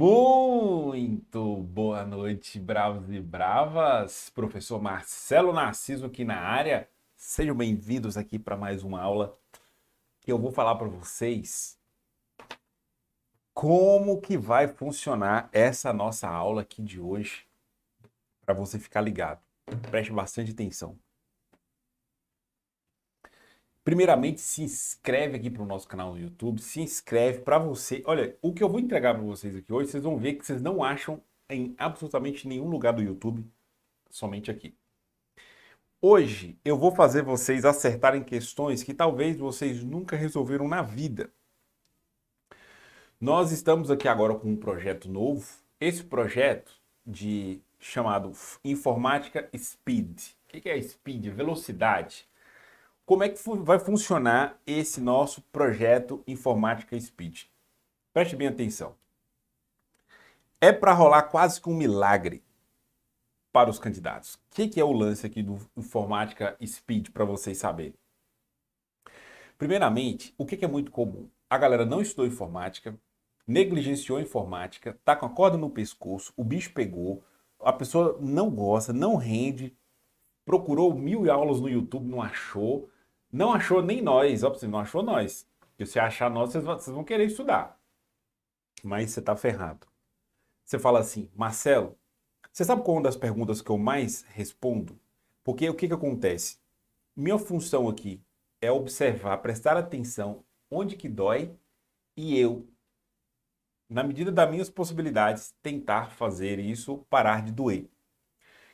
Muito boa noite, bravos e bravas. Professor Marcelo Narciso aqui na área. Sejam bem-vindos aqui para mais uma aula que eu vou falar para vocês como que vai funcionar essa nossa aula aqui de hoje para você ficar ligado. Preste bastante atenção. Primeiramente, se inscreve aqui para o nosso canal no YouTube, se inscreve para você. Olha, o que eu vou entregar para vocês aqui hoje, vocês vão ver que vocês não acham em absolutamente nenhum lugar do YouTube, somente aqui. Hoje eu vou fazer vocês acertarem questões que talvez vocês nunca resolveram na vida. Nós estamos aqui agora com um projeto novo. Esse projeto de chamado Informática Speed. O que é Speed? Velocidade como é que vai funcionar esse nosso projeto Informática Speed. Preste bem atenção. É para rolar quase que um milagre para os candidatos. O que, que é o lance aqui do Informática Speed para vocês saberem? Primeiramente, o que, que é muito comum? A galera não estudou informática, negligenciou informática, tá com a corda no pescoço, o bicho pegou, a pessoa não gosta, não rende, procurou mil aulas no YouTube, não achou, não achou nem nós, ó, não achou nós. Porque se achar nós, vocês vão querer estudar. Mas você tá ferrado. Você fala assim, Marcelo, você sabe qual é uma das perguntas que eu mais respondo? Porque o que, que acontece? Minha função aqui é observar, prestar atenção onde que dói e eu, na medida das minhas possibilidades, tentar fazer isso parar de doer.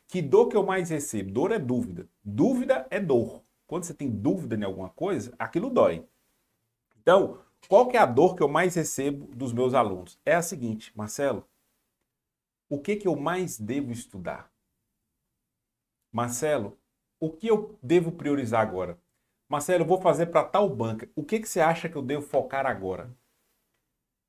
Que dor que eu mais recebo? Dor é dúvida. Dúvida é dor quando você tem dúvida em alguma coisa, aquilo dói. Então, qual que é a dor que eu mais recebo dos meus alunos? É a seguinte, Marcelo, o que, que eu mais devo estudar? Marcelo, o que eu devo priorizar agora? Marcelo, eu vou fazer para tal banca. O que, que você acha que eu devo focar agora?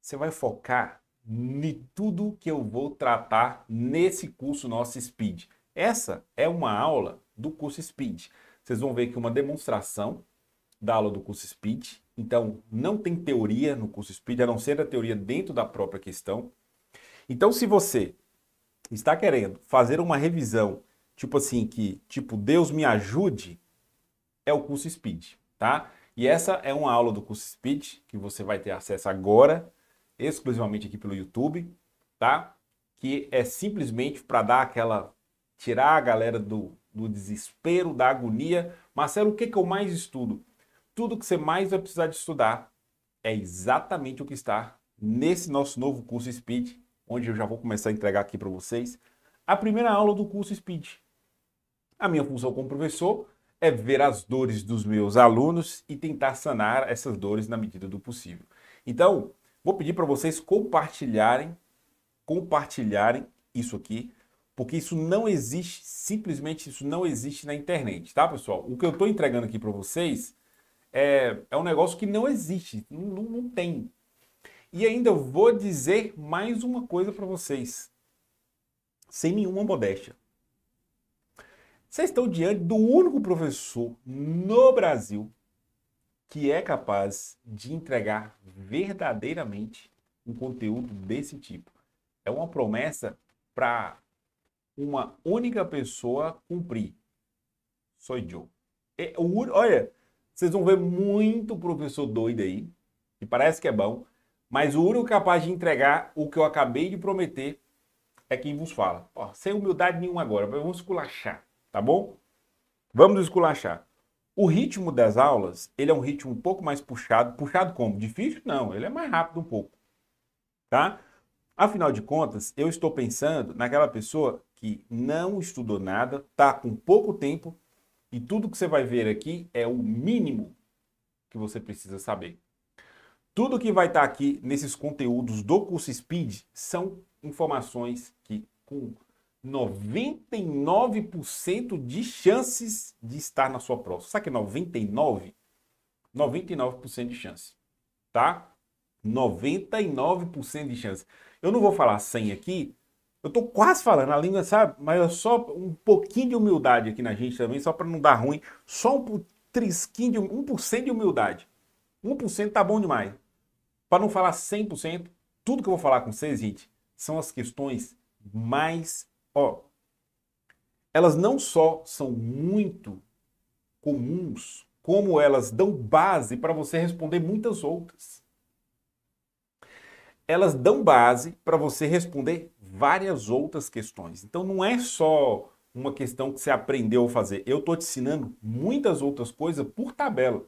Você vai focar em tudo que eu vou tratar nesse curso nosso Speed. Essa é uma aula do curso Speed vocês vão ver que uma demonstração da aula do curso Speed. Então, não tem teoria no curso Speed, a não ser a teoria dentro da própria questão. Então, se você está querendo fazer uma revisão, tipo assim, que, tipo, Deus me ajude, é o curso Speed, tá? E essa é uma aula do curso Speed que você vai ter acesso agora, exclusivamente aqui pelo YouTube, tá? Que é simplesmente para dar aquela tirar a galera do do desespero, da agonia. Marcelo, o que, que eu mais estudo? Tudo que você mais vai precisar de estudar é exatamente o que está nesse nosso novo curso Speed, onde eu já vou começar a entregar aqui para vocês a primeira aula do curso Speed. A minha função como professor é ver as dores dos meus alunos e tentar sanar essas dores na medida do possível. Então, vou pedir para vocês compartilharem, compartilharem isso aqui porque isso não existe, simplesmente isso não existe na internet, tá, pessoal? O que eu estou entregando aqui para vocês é, é um negócio que não existe, não, não tem. E ainda vou dizer mais uma coisa para vocês, sem nenhuma modéstia. Vocês estão diante do único professor no Brasil que é capaz de entregar verdadeiramente um conteúdo desse tipo. É uma promessa para uma única pessoa cumprir. Sou eu. É, olha, vocês vão ver muito professor doido aí, que parece que é bom, mas o único capaz de entregar o que eu acabei de prometer é quem vos fala. Ó, sem humildade nenhuma agora, vamos esculachar, tá bom? Vamos esculachar. O ritmo das aulas, ele é um ritmo um pouco mais puxado. Puxado como? Difícil? Não, ele é mais rápido um pouco, tá? Afinal de contas, eu estou pensando naquela pessoa que não estudou nada, tá com pouco tempo e tudo que você vai ver aqui é o mínimo que você precisa saber. Tudo que vai estar tá aqui nesses conteúdos do curso Speed são informações que com 99% de chances de estar na sua prova. Sabe que 99? É 99% de chance, tá? 99% de chance. Eu não vou falar 100 aqui, eu tô quase falando a língua, sabe? Mas é só um pouquinho de humildade aqui na gente também, só para não dar ruim. Só um trisquinho, de, 1% de humildade. 1% tá bom demais. Para não falar 100%, tudo que eu vou falar com vocês, gente, são as questões mais, ó, elas não só são muito comuns, como elas dão base para você responder muitas outras. Elas dão base para você responder várias outras questões. Então não é só uma questão que você aprendeu a fazer. Eu estou te ensinando muitas outras coisas por tabela.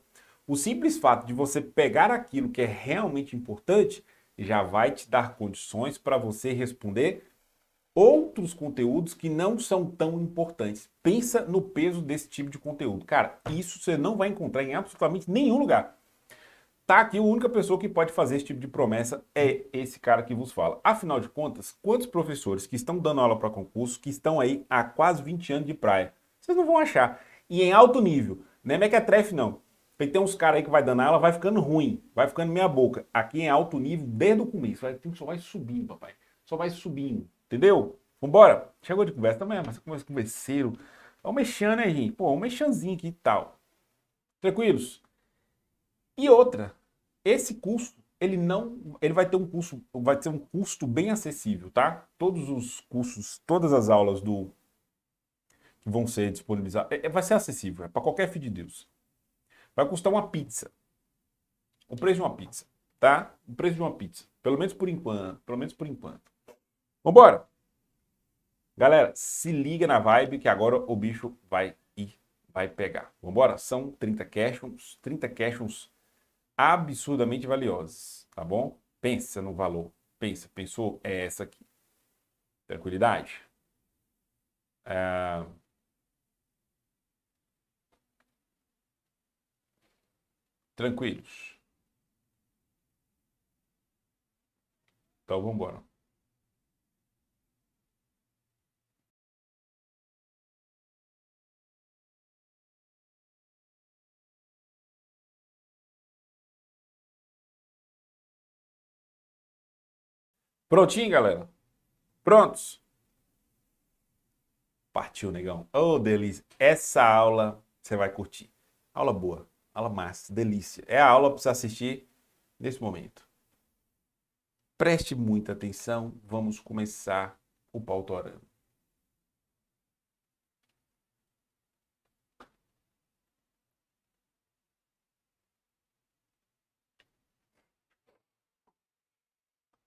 O simples fato de você pegar aquilo que é realmente importante já vai te dar condições para você responder outros conteúdos que não são tão importantes. Pensa no peso desse tipo de conteúdo. Cara, isso você não vai encontrar em absolutamente nenhum lugar tá aqui a única pessoa que pode fazer esse tipo de promessa é esse cara que vos fala. Afinal de contas, quantos professores que estão dando aula para concurso, que estão aí há quase 20 anos de praia? Vocês não vão achar. E em alto nível, não é mequetrefe não. Tem uns caras aí que vai dando aula, vai ficando ruim, vai ficando meia boca. Aqui em alto nível, desde o começo, vai, só vai subindo, papai. Só vai subindo, entendeu? Vambora? Chegou de conversa também, mas com o É um mexão, né, gente? Pô, um mexãozinho aqui e tal. Tranquilos? E outra, esse custo, ele não, ele vai ter um custo, vai ter um custo bem acessível, tá? Todos os cursos, todas as aulas do que vão ser disponibilizadas, é, é vai ser acessível, é para qualquer filho de Deus. Vai custar uma pizza. O preço de uma pizza, tá? O preço de uma pizza, pelo menos por enquanto, pelo menos por enquanto. Vambora. Galera, se liga na vibe que agora o bicho vai ir, vai pegar. Vambora, são 30 questions, 30 questions absurdamente valiosas, tá bom? Pensa no valor. Pensa, pensou? É essa aqui. Tranquilidade. É... Tranquilos. Então vamos embora. Prontinho, galera? Prontos? Partiu, negão. Oh, delícia. Essa aula você vai curtir. Aula boa, aula massa, delícia. É a aula para você assistir nesse momento. Preste muita atenção, vamos começar o pautorama.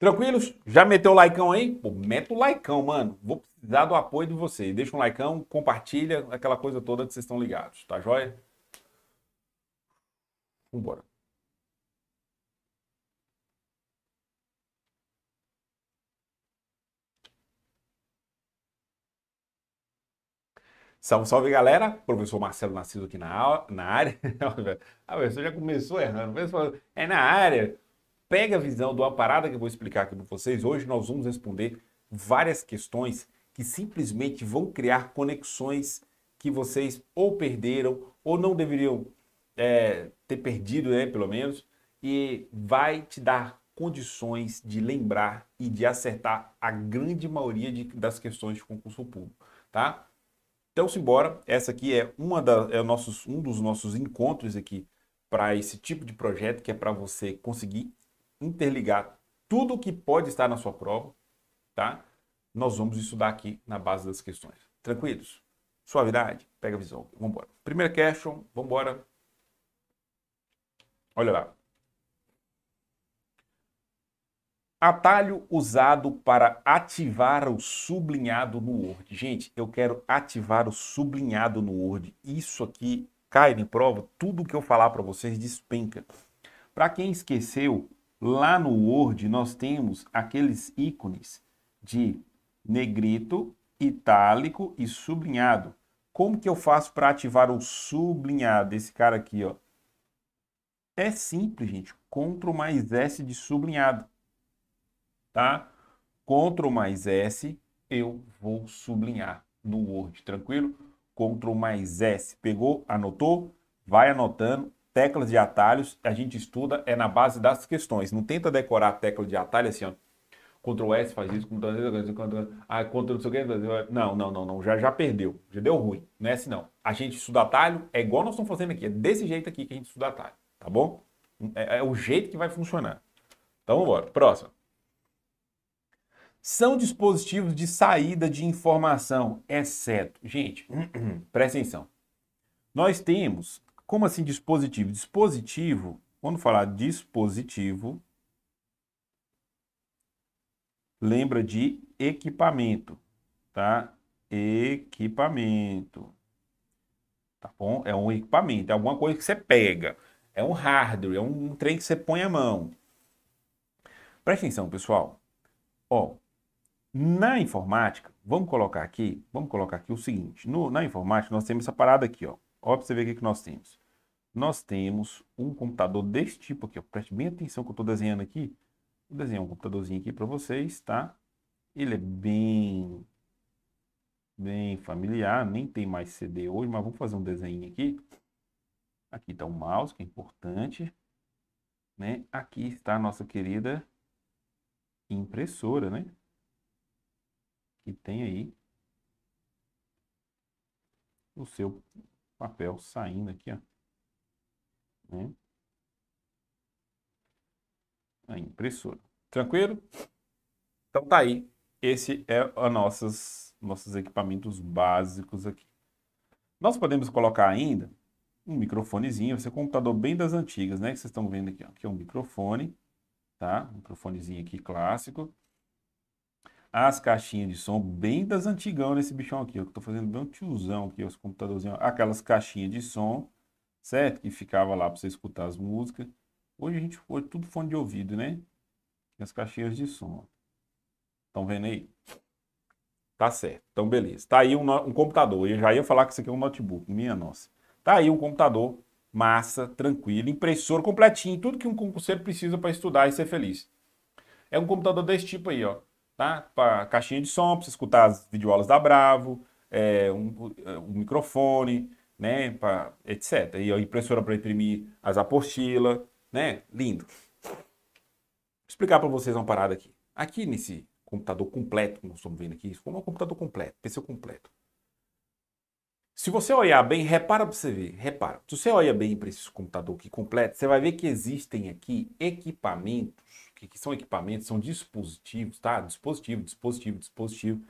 Tranquilos? Já meteu o likeão aí? Pô, meta o likeão, mano. Vou precisar do apoio de vocês. Deixa um likeão, compartilha, aquela coisa toda que vocês estão ligados, tá joia? Vambora. Salve, salve galera, professor Marcelo Nascido aqui na, na área. a pessoa já começou errando, é na área pega a visão de uma parada que eu vou explicar aqui para vocês. Hoje nós vamos responder várias questões que simplesmente vão criar conexões que vocês ou perderam ou não deveriam é, ter perdido, né, pelo menos, e vai te dar condições de lembrar e de acertar a grande maioria de, das questões de concurso público, tá? Então, simbora. Essa aqui é, uma da, é nossos, um dos nossos encontros aqui para esse tipo de projeto, que é para você conseguir interligar tudo o que pode estar na sua prova, tá? Nós vamos estudar aqui na base das questões. Tranquilos? Suavidade? Pega a visão. Vamos embora. Primeira question, vamos embora. Olha lá. Atalho usado para ativar o sublinhado no Word. Gente, eu quero ativar o sublinhado no Word. Isso aqui cai em prova. Tudo que eu falar para vocês despenca. Para quem esqueceu, Lá no Word, nós temos aqueles ícones de negrito, itálico e sublinhado. Como que eu faço para ativar o sublinhado? Esse cara aqui, ó. É simples, gente. Ctrl mais S de sublinhado. Tá? Ctrl mais S, eu vou sublinhar no Word, tranquilo? Ctrl mais S. Pegou? Anotou? Vai anotando teclas de atalhos a gente estuda é na base das questões. Não tenta decorar a tecla de atalho assim, ó. Ctrl S faz isso, Ctrl S, Ctrl não sei o que. Não, não, não, não. Já, já perdeu. Já deu ruim. Não é assim, não. A gente estuda atalho, é igual nós estamos fazendo aqui. É desse jeito aqui que a gente estuda atalho. Tá bom? É, é o jeito que vai funcionar. Então vamos embora. Próximo. São dispositivos de saída de informação, exceto. Gente, presta atenção. Nós temos como assim dispositivo? Dispositivo, quando falar dispositivo, lembra de equipamento, tá? Equipamento. Tá bom? É um equipamento, é alguma coisa que você pega. É um hardware, é um trem que você põe a mão. Presta atenção, pessoal. Ó, na informática, vamos colocar aqui, vamos colocar aqui o seguinte. No, na informática, nós temos essa parada aqui, ó. Ó, pra você ver o que, que nós temos nós temos um computador desse tipo aqui. Ó. Preste bem atenção que eu estou desenhando aqui. Vou desenhar um computadorzinho aqui para vocês, tá? Ele é bem, bem familiar, nem tem mais CD hoje, mas vamos fazer um desenho aqui. Aqui está o mouse, que é importante. Né? Aqui está a nossa querida impressora, né? Que tem aí o seu papel saindo aqui, ó. Né? A impressora. Tranquilo? Então tá aí. Esse é os nossos, nossos equipamentos básicos aqui. Nós podemos colocar ainda um microfonezinho, esse é um computador bem das antigas, né? Que vocês estão vendo aqui, ó. aqui é um microfone, tá? Um microfonezinho aqui clássico. As caixinhas de som bem das antigão nesse bichão aqui, ó. Que eu tô fazendo bem um tiozão aqui, os computadorzinhos. Aquelas caixinhas de som certo? Que ficava lá para você escutar as músicas. Hoje a gente foi tudo fone de ouvido, né? E as caixinhas de som. Estão vendo aí? Tá certo. Então, beleza. Tá aí um, um, computador. Eu já ia falar que isso aqui é um notebook. Minha nossa. Tá aí um computador massa, tranquilo, impressor completinho, tudo que um concurseiro precisa para estudar e ser feliz. É um computador desse tipo aí, ó. Tá? Pra caixinha de som, para você escutar as videoaulas da Bravo, é, um, é, um microfone, né, pra, etc. E a impressora para imprimir as apostilas, né? Lindo. Vou explicar para vocês uma parada aqui. Aqui nesse computador completo, como estamos vendo aqui, isso como é um computador completo, PC completo. Se você olhar bem, repara para você ver, repara. Se você olha bem para esse computador aqui completo, você vai ver que existem aqui equipamentos, que, que são equipamentos, são dispositivos, tá? Dispositivo, dispositivo, dispositivo,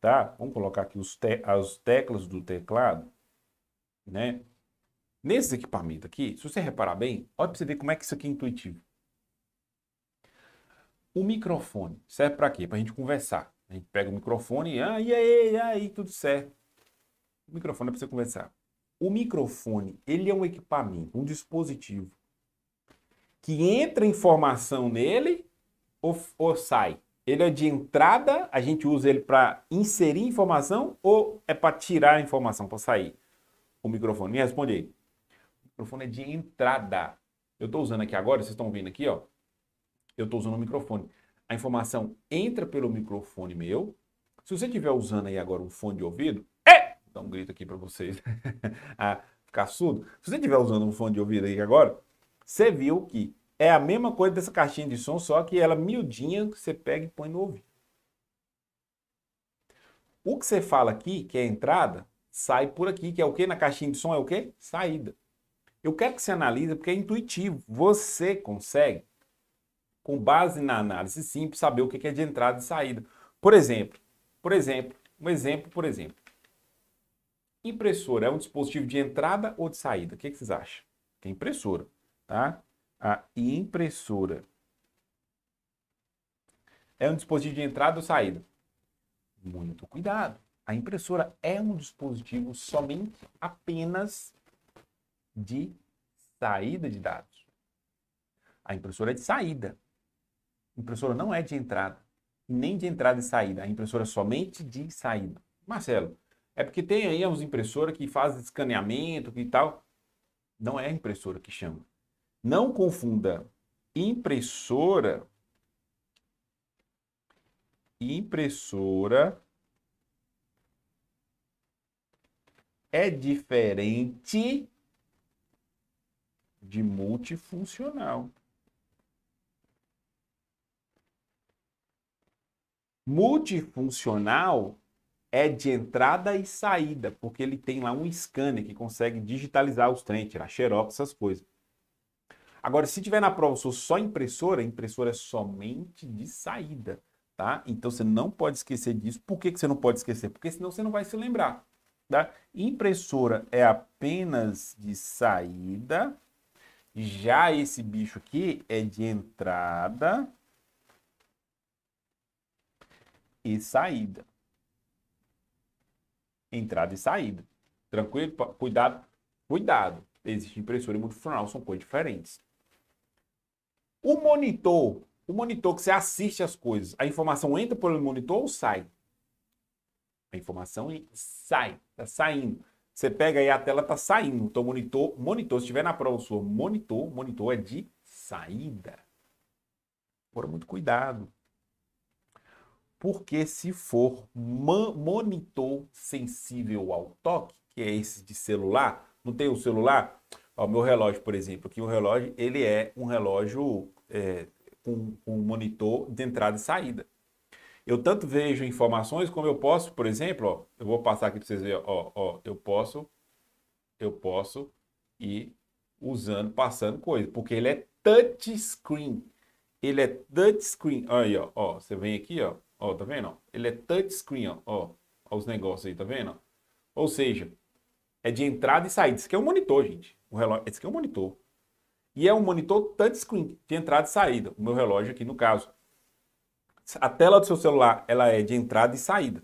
tá? Vamos colocar aqui os te as teclas do teclado né? Nesses equipamentos aqui, se você reparar bem, olha para você ver como é que isso aqui é intuitivo. O microfone serve para quê? Para a gente conversar. A gente pega o microfone e ah, e aí, aí, tudo certo. O microfone é para você conversar. O microfone, ele é um equipamento, um dispositivo que entra informação nele ou, ou sai? Ele é de entrada, a gente usa ele para inserir informação ou é para tirar a informação, para sair? o microfone. Me responde aí. O microfone é de entrada. Eu estou usando aqui agora, vocês estão vendo aqui, ó. Eu estou usando o microfone. A informação entra pelo microfone meu. Se você estiver usando aí agora um fone de ouvido, é! Dá um grito aqui para vocês ah, ficar surdo. Se você estiver usando um fone de ouvido aí agora, você viu que é a mesma coisa dessa caixinha de som, só que ela é miudinha, que você pega e põe no ouvido. O que você fala aqui, que é a entrada, sai por aqui, que é o que na caixinha de som é o que? Saída. Eu quero que você analise porque é intuitivo. Você consegue, com base na análise simples, saber o que é de entrada e saída. Por exemplo, por exemplo, um exemplo, por exemplo. Impressora é um dispositivo de entrada ou de saída? O que, é que vocês acham? Que é impressora, tá? A impressora é um dispositivo de entrada ou saída? Muito cuidado. A impressora é um dispositivo somente apenas de saída de dados. A impressora é de saída. A impressora não é de entrada, nem de entrada e saída. A impressora é somente de saída. Marcelo, é porque tem aí uns impressoras que fazem escaneamento e tal. Não é a impressora que chama. Não confunda impressora impressora é diferente de multifuncional. Multifuncional é de entrada e saída, porque ele tem lá um scanner que consegue digitalizar os trens, tirar xerox, essas coisas. Agora, se tiver na prova se só impressora, impressora é somente de saída, tá? Então você não pode esquecer disso. Por que, que você não pode esquecer? Porque senão você não vai se lembrar. Tá? Impressora é apenas de saída. Já esse bicho aqui é de entrada e saída. Entrada e saída. Tranquilo? Cuidado. Cuidado. Existe impressora e multifuncional, são coisas diferentes. O monitor, o monitor que você assiste as coisas, a informação entra pelo monitor ou sai? A informação sai, está saindo. Você pega aí a tela, está saindo. Então, monitor, monitor. Se tiver na prova sua, monitor, monitor é de saída. Por muito cuidado. Porque se for monitor sensível ao toque, que é esse de celular, não tem o um celular? O meu relógio, por exemplo, aqui o relógio, ele é um relógio é, com, com monitor de entrada e saída eu tanto vejo informações como eu posso, por exemplo, ó, eu vou passar aqui para vocês verem, ó, ó, eu posso, eu posso ir usando, passando coisa, porque ele é touchscreen. Ele é touchscreen. Aí, ó, ó, você vem aqui, ó, ó, tá vendo? Ó? Ele é touchscreen, ó, ó, ó, os negócios aí, tá vendo? Ou seja, é de entrada e saída. Isso aqui é um monitor, gente. O relógio, isso aqui é um monitor. E é um monitor touchscreen de entrada e saída, o meu relógio aqui no caso. A tela do seu celular ela é de entrada e saída.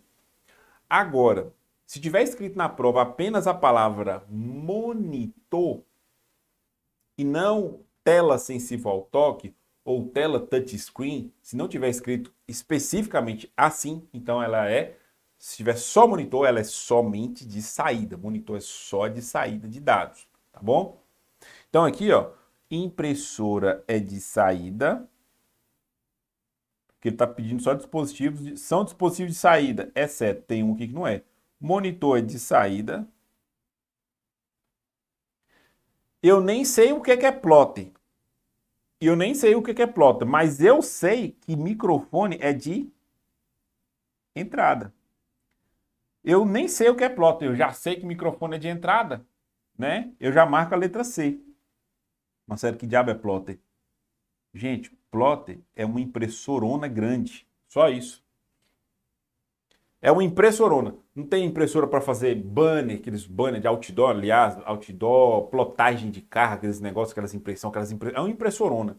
Agora, se tiver escrito na prova apenas a palavra monitor e não tela sensível ao toque ou tela touchscreen, se não tiver escrito especificamente assim, então ela é, se tiver só monitor, ela é somente de saída. Monitor é só de saída de dados, tá bom? Então aqui, ó, impressora é de saída que ele está pedindo só dispositivos, de, são dispositivos de saída, exceto, tem um aqui que não é. Monitor de saída. Eu nem sei o que é, que é plot. Eu nem sei o que é, que é plot, mas eu sei que microfone é de entrada. Eu nem sei o que é plot, eu já sei que microfone é de entrada, né? Eu já marco a letra C. sério, que diabo é plotter? Gente, plotter é uma impressorona grande. Só isso. É uma impressorona. Não tem impressora para fazer banner, aqueles banner de outdoor, aliás, outdoor, plotagem de carro, aqueles negócios, aquelas impressões, aquelas impressões. É uma impressorona.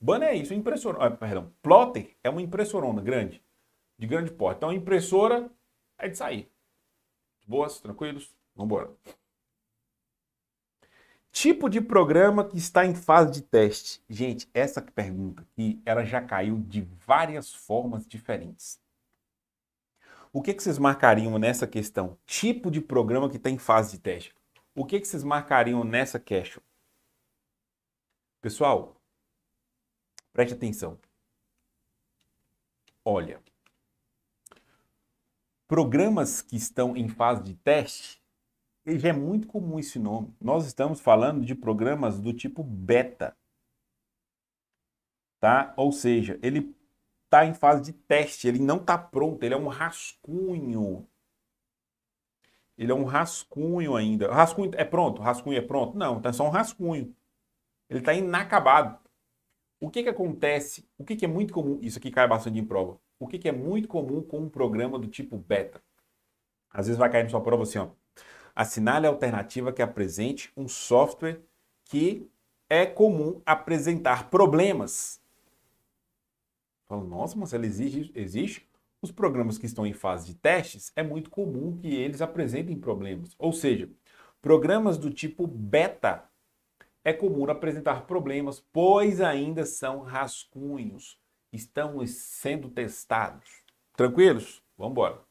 Banner é isso, é impressorona. Ah, perdão, plotter é uma impressorona grande, de grande porte. Então, impressora é de sair. Boas, tranquilos, vamos embora. Tipo de programa que está em fase de teste. Gente, essa pergunta aqui, ela já caiu de várias formas diferentes. O que, que vocês marcariam nessa questão? Tipo de programa que está em fase de teste. O que, que vocês marcariam nessa question? Pessoal, preste atenção. Olha, programas que estão em fase de teste já é muito comum esse nome. Nós estamos falando de programas do tipo beta. Tá? Ou seja, ele está em fase de teste, ele não está pronto, ele é um rascunho. Ele é um rascunho ainda. rascunho é pronto? rascunho é pronto? Não, É só um rascunho. Ele está inacabado. O que, que acontece? O que, que é muito comum? Isso aqui cai bastante em prova. O que, que é muito comum com um programa do tipo beta? Às vezes vai cair na sua prova assim, ó. Assinale a alternativa que apresente um software que é comum apresentar problemas. Falo, nossa, mas ela exige, existe? Os programas que estão em fase de testes, é muito comum que eles apresentem problemas. Ou seja, programas do tipo beta é comum apresentar problemas, pois ainda são rascunhos, estão sendo testados. Tranquilos? Vamos embora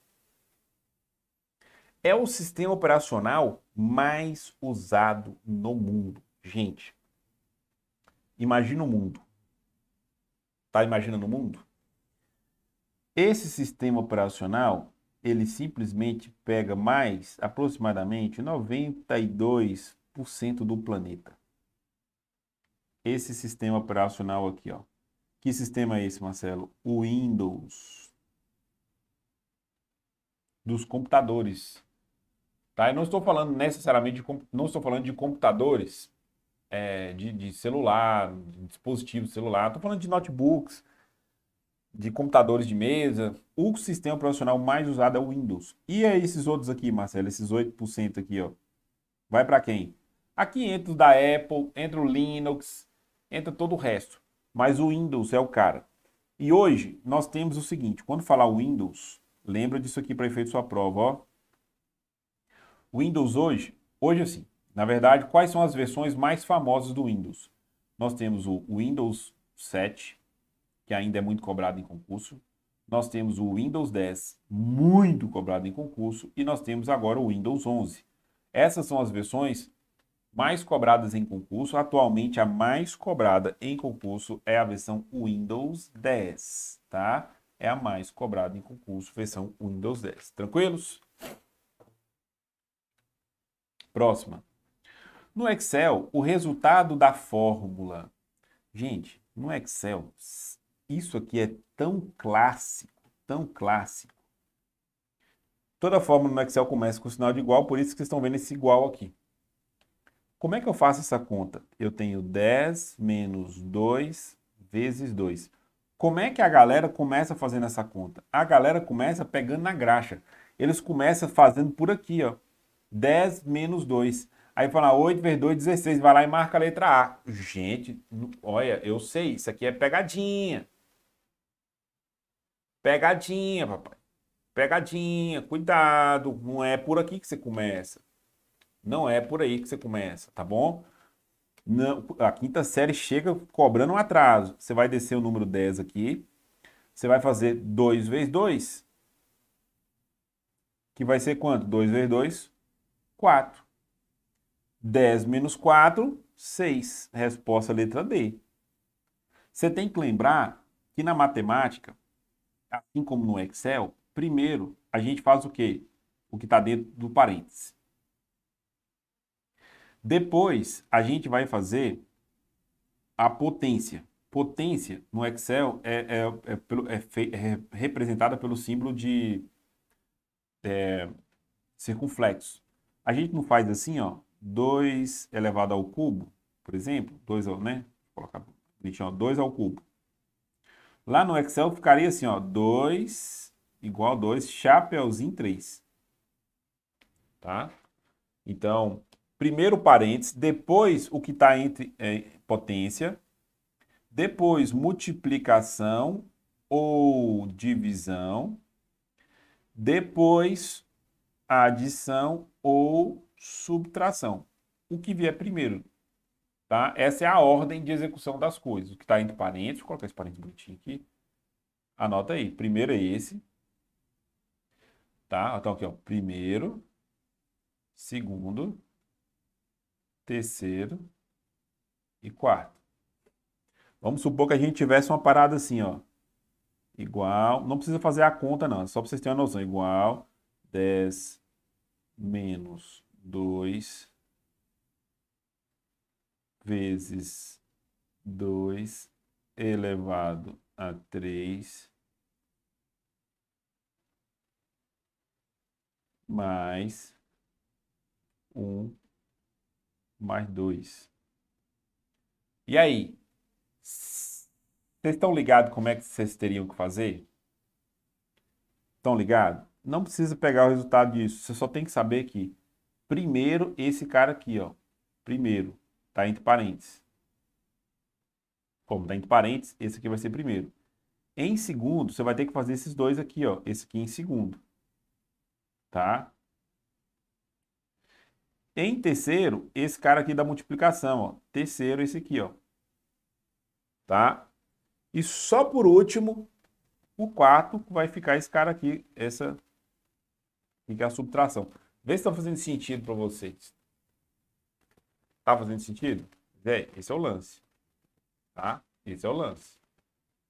é o sistema operacional mais usado no mundo. Gente, imagina o mundo. Tá imaginando o mundo? Esse sistema operacional, ele simplesmente pega mais aproximadamente 92% do planeta. Esse sistema operacional aqui, ó. Que sistema é esse, Marcelo? O Windows dos computadores Tá? Eu não estou falando necessariamente, de, não estou falando de computadores, é, de, de, celular, de dispositivos celular, estou falando de notebooks, de computadores de mesa. O sistema profissional mais usado é o Windows. E é esses outros aqui, Marcelo, esses 8% aqui, ó. Vai para quem? Aqui entra o da Apple, entra o Linux, entra todo o resto. Mas o Windows é o cara. E hoje nós temos o seguinte, quando falar Windows, lembra disso aqui para efeito sua prova, ó. Windows hoje, hoje assim, na verdade, quais são as versões mais famosas do Windows? Nós temos o Windows 7, que ainda é muito cobrado em concurso. Nós temos o Windows 10, muito cobrado em concurso, e nós temos agora o Windows 11. Essas são as versões mais cobradas em concurso. Atualmente a mais cobrada em concurso é a versão Windows 10, tá? É a mais cobrada em concurso, versão Windows 10. Tranquilos? Próxima. No Excel, o resultado da fórmula. Gente, no Excel, isso aqui é tão clássico, tão clássico. Toda fórmula no Excel começa com o sinal de igual, por isso que vocês estão vendo esse igual aqui. Como é que eu faço essa conta? Eu tenho 10 menos 2 vezes 2. Como é que a galera começa fazendo essa conta? A galera começa pegando na graxa. Eles começam fazendo por aqui, ó. 10 menos 2. Aí fala 8 vezes 2, 16. Vai lá e marca a letra A. Gente, olha, eu sei, isso aqui é pegadinha. Pegadinha, papai. Pegadinha, cuidado. Não é por aqui que você começa. Não é por aí que você começa, tá bom? Não, a quinta série chega cobrando um atraso. Você vai descer o número 10 aqui. Você vai fazer 2 vezes 2. Que vai ser quanto? 2 vezes 2? 4. 10 menos 4, 6. Resposta letra D. Você tem que lembrar que na matemática, assim como no Excel, primeiro a gente faz o quê? O que está dentro do parêntese. Depois a gente vai fazer a potência. Potência no Excel é, é, é, é, é representada pelo símbolo de é, circunflexo. A gente não faz assim, ó, 2 elevado ao cubo, por exemplo, 2, ao, né? Vou colocar bonitinho, 2 ao cubo. Lá no Excel ficaria assim, ó, 2 igual a 2, chapeuzinho 3. Tá? Então, primeiro parênteses, depois o que está entre é, potência, depois multiplicação ou divisão, depois a adição ou subtração. O que vier primeiro, tá? Essa é a ordem de execução das coisas. O que está entre parênteses, vou colocar esse parênteses bonitinho aqui. Anota aí. Primeiro é esse. Tá? Então aqui, ó. Primeiro, segundo, terceiro e quarto. Vamos supor que a gente tivesse uma parada assim, ó. Igual, não precisa fazer a conta não, é só para vocês terem uma noção. Igual 10 menos 2 vezes 2 elevado a 3 mais 1 mais 2. E aí? Vocês estão ligados como é que vocês teriam que fazer? Estão ligados? não precisa pegar o resultado disso. Você só tem que saber que, primeiro, esse cara aqui, ó. Primeiro, tá entre parênteses. Como tá entre parênteses, esse aqui vai ser primeiro. Em segundo, você vai ter que fazer esses dois aqui, ó. Esse aqui em segundo. Tá? Em terceiro, esse cara aqui da multiplicação, ó. Terceiro, esse aqui, ó. Tá? E só por último, o quarto vai ficar esse cara aqui, essa que é a subtração. Vê se está fazendo sentido para vocês. Tá fazendo sentido? é esse é o lance. Tá? Esse é o lance.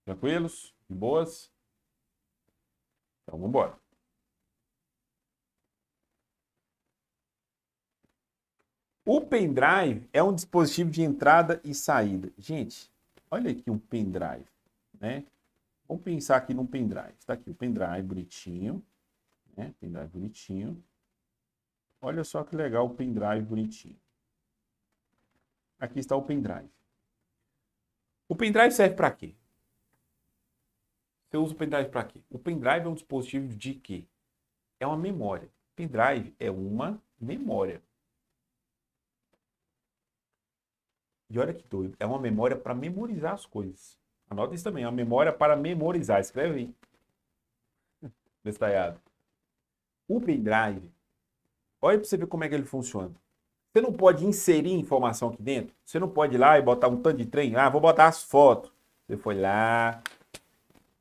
Tranquilos? De boas? Então, vamos embora. O pendrive é um dispositivo de entrada e saída. Gente, olha aqui um pendrive, né? Vamos pensar aqui num pendrive. Está aqui o pendrive, bonitinho. Né? Pendrive bonitinho. Olha só que legal o pendrive bonitinho. Aqui está o pendrive. O pendrive serve para quê? Você usa o pendrive para quê? O pendrive é um dispositivo de quê? É uma memória. O pendrive é uma memória. E olha que doido, é uma memória para memorizar as coisas. Anota isso também, é uma memória para memorizar. Escreve aí. Destaiado. O pendrive, olha para você ver como é que ele funciona. Você não pode inserir informação aqui dentro. Você não pode ir lá e botar um tanto de trem. Ah, vou botar as fotos. Você foi lá,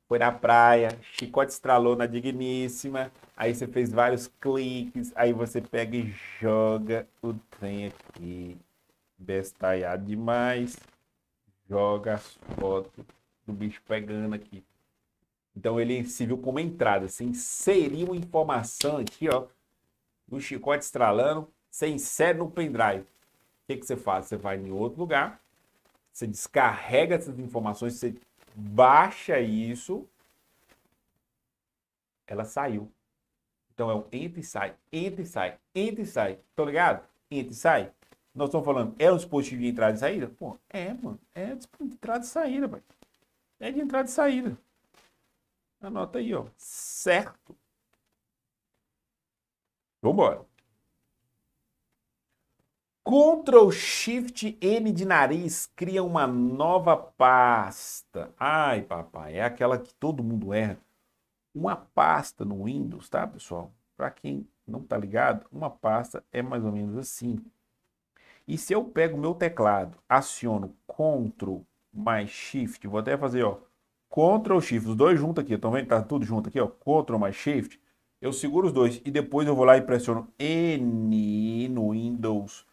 foi na praia, chicote estralou na digníssima. Aí você fez vários cliques. Aí você pega e joga o trem aqui. Bestalhado demais. Joga as fotos do bicho pegando aqui. Então ele se viu como entrada. Você inseriu informação aqui, ó, no chicote estralando, você insere no pendrive. O que, que você faz? Você vai em outro lugar, você descarrega essas informações, você baixa isso, ela saiu. Então é um entra e sai, entra e sai, entra e sai. Tá ligado? Entra e sai. Nós estamos falando, é um dispositivo de entrada e saída? Pô, é, mano. É de entrada e saída, pai. É de entrada e saída. Anota aí, ó. Certo. Vambora. Ctrl Shift N de nariz cria uma nova pasta. Ai, papai, é aquela que todo mundo erra. Uma pasta no Windows, tá, pessoal? Para quem não tá ligado, uma pasta é mais ou menos assim. E se eu pego meu teclado, aciono Ctrl mais Shift, vou até fazer, ó, Ctrl Shift, os dois juntos aqui, estão vendo? Tá tudo junto aqui, ó. Ctrl mais Shift. Eu seguro os dois e depois eu vou lá e pressiono N no Windows.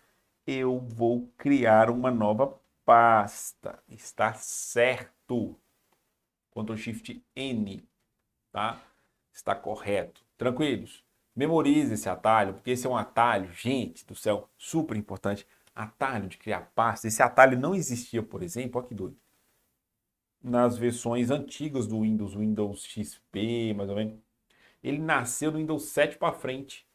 Eu vou criar uma nova pasta. Está certo. Ctrl Shift N, tá? Está correto. Tranquilos? Memorize esse atalho, porque esse é um atalho, gente do céu, super importante. Atalho de criar pasta. Esse atalho não existia, por exemplo, olha que doido nas versões antigas do Windows, Windows XP, mais ou menos. Ele nasceu no Windows 7 para frente.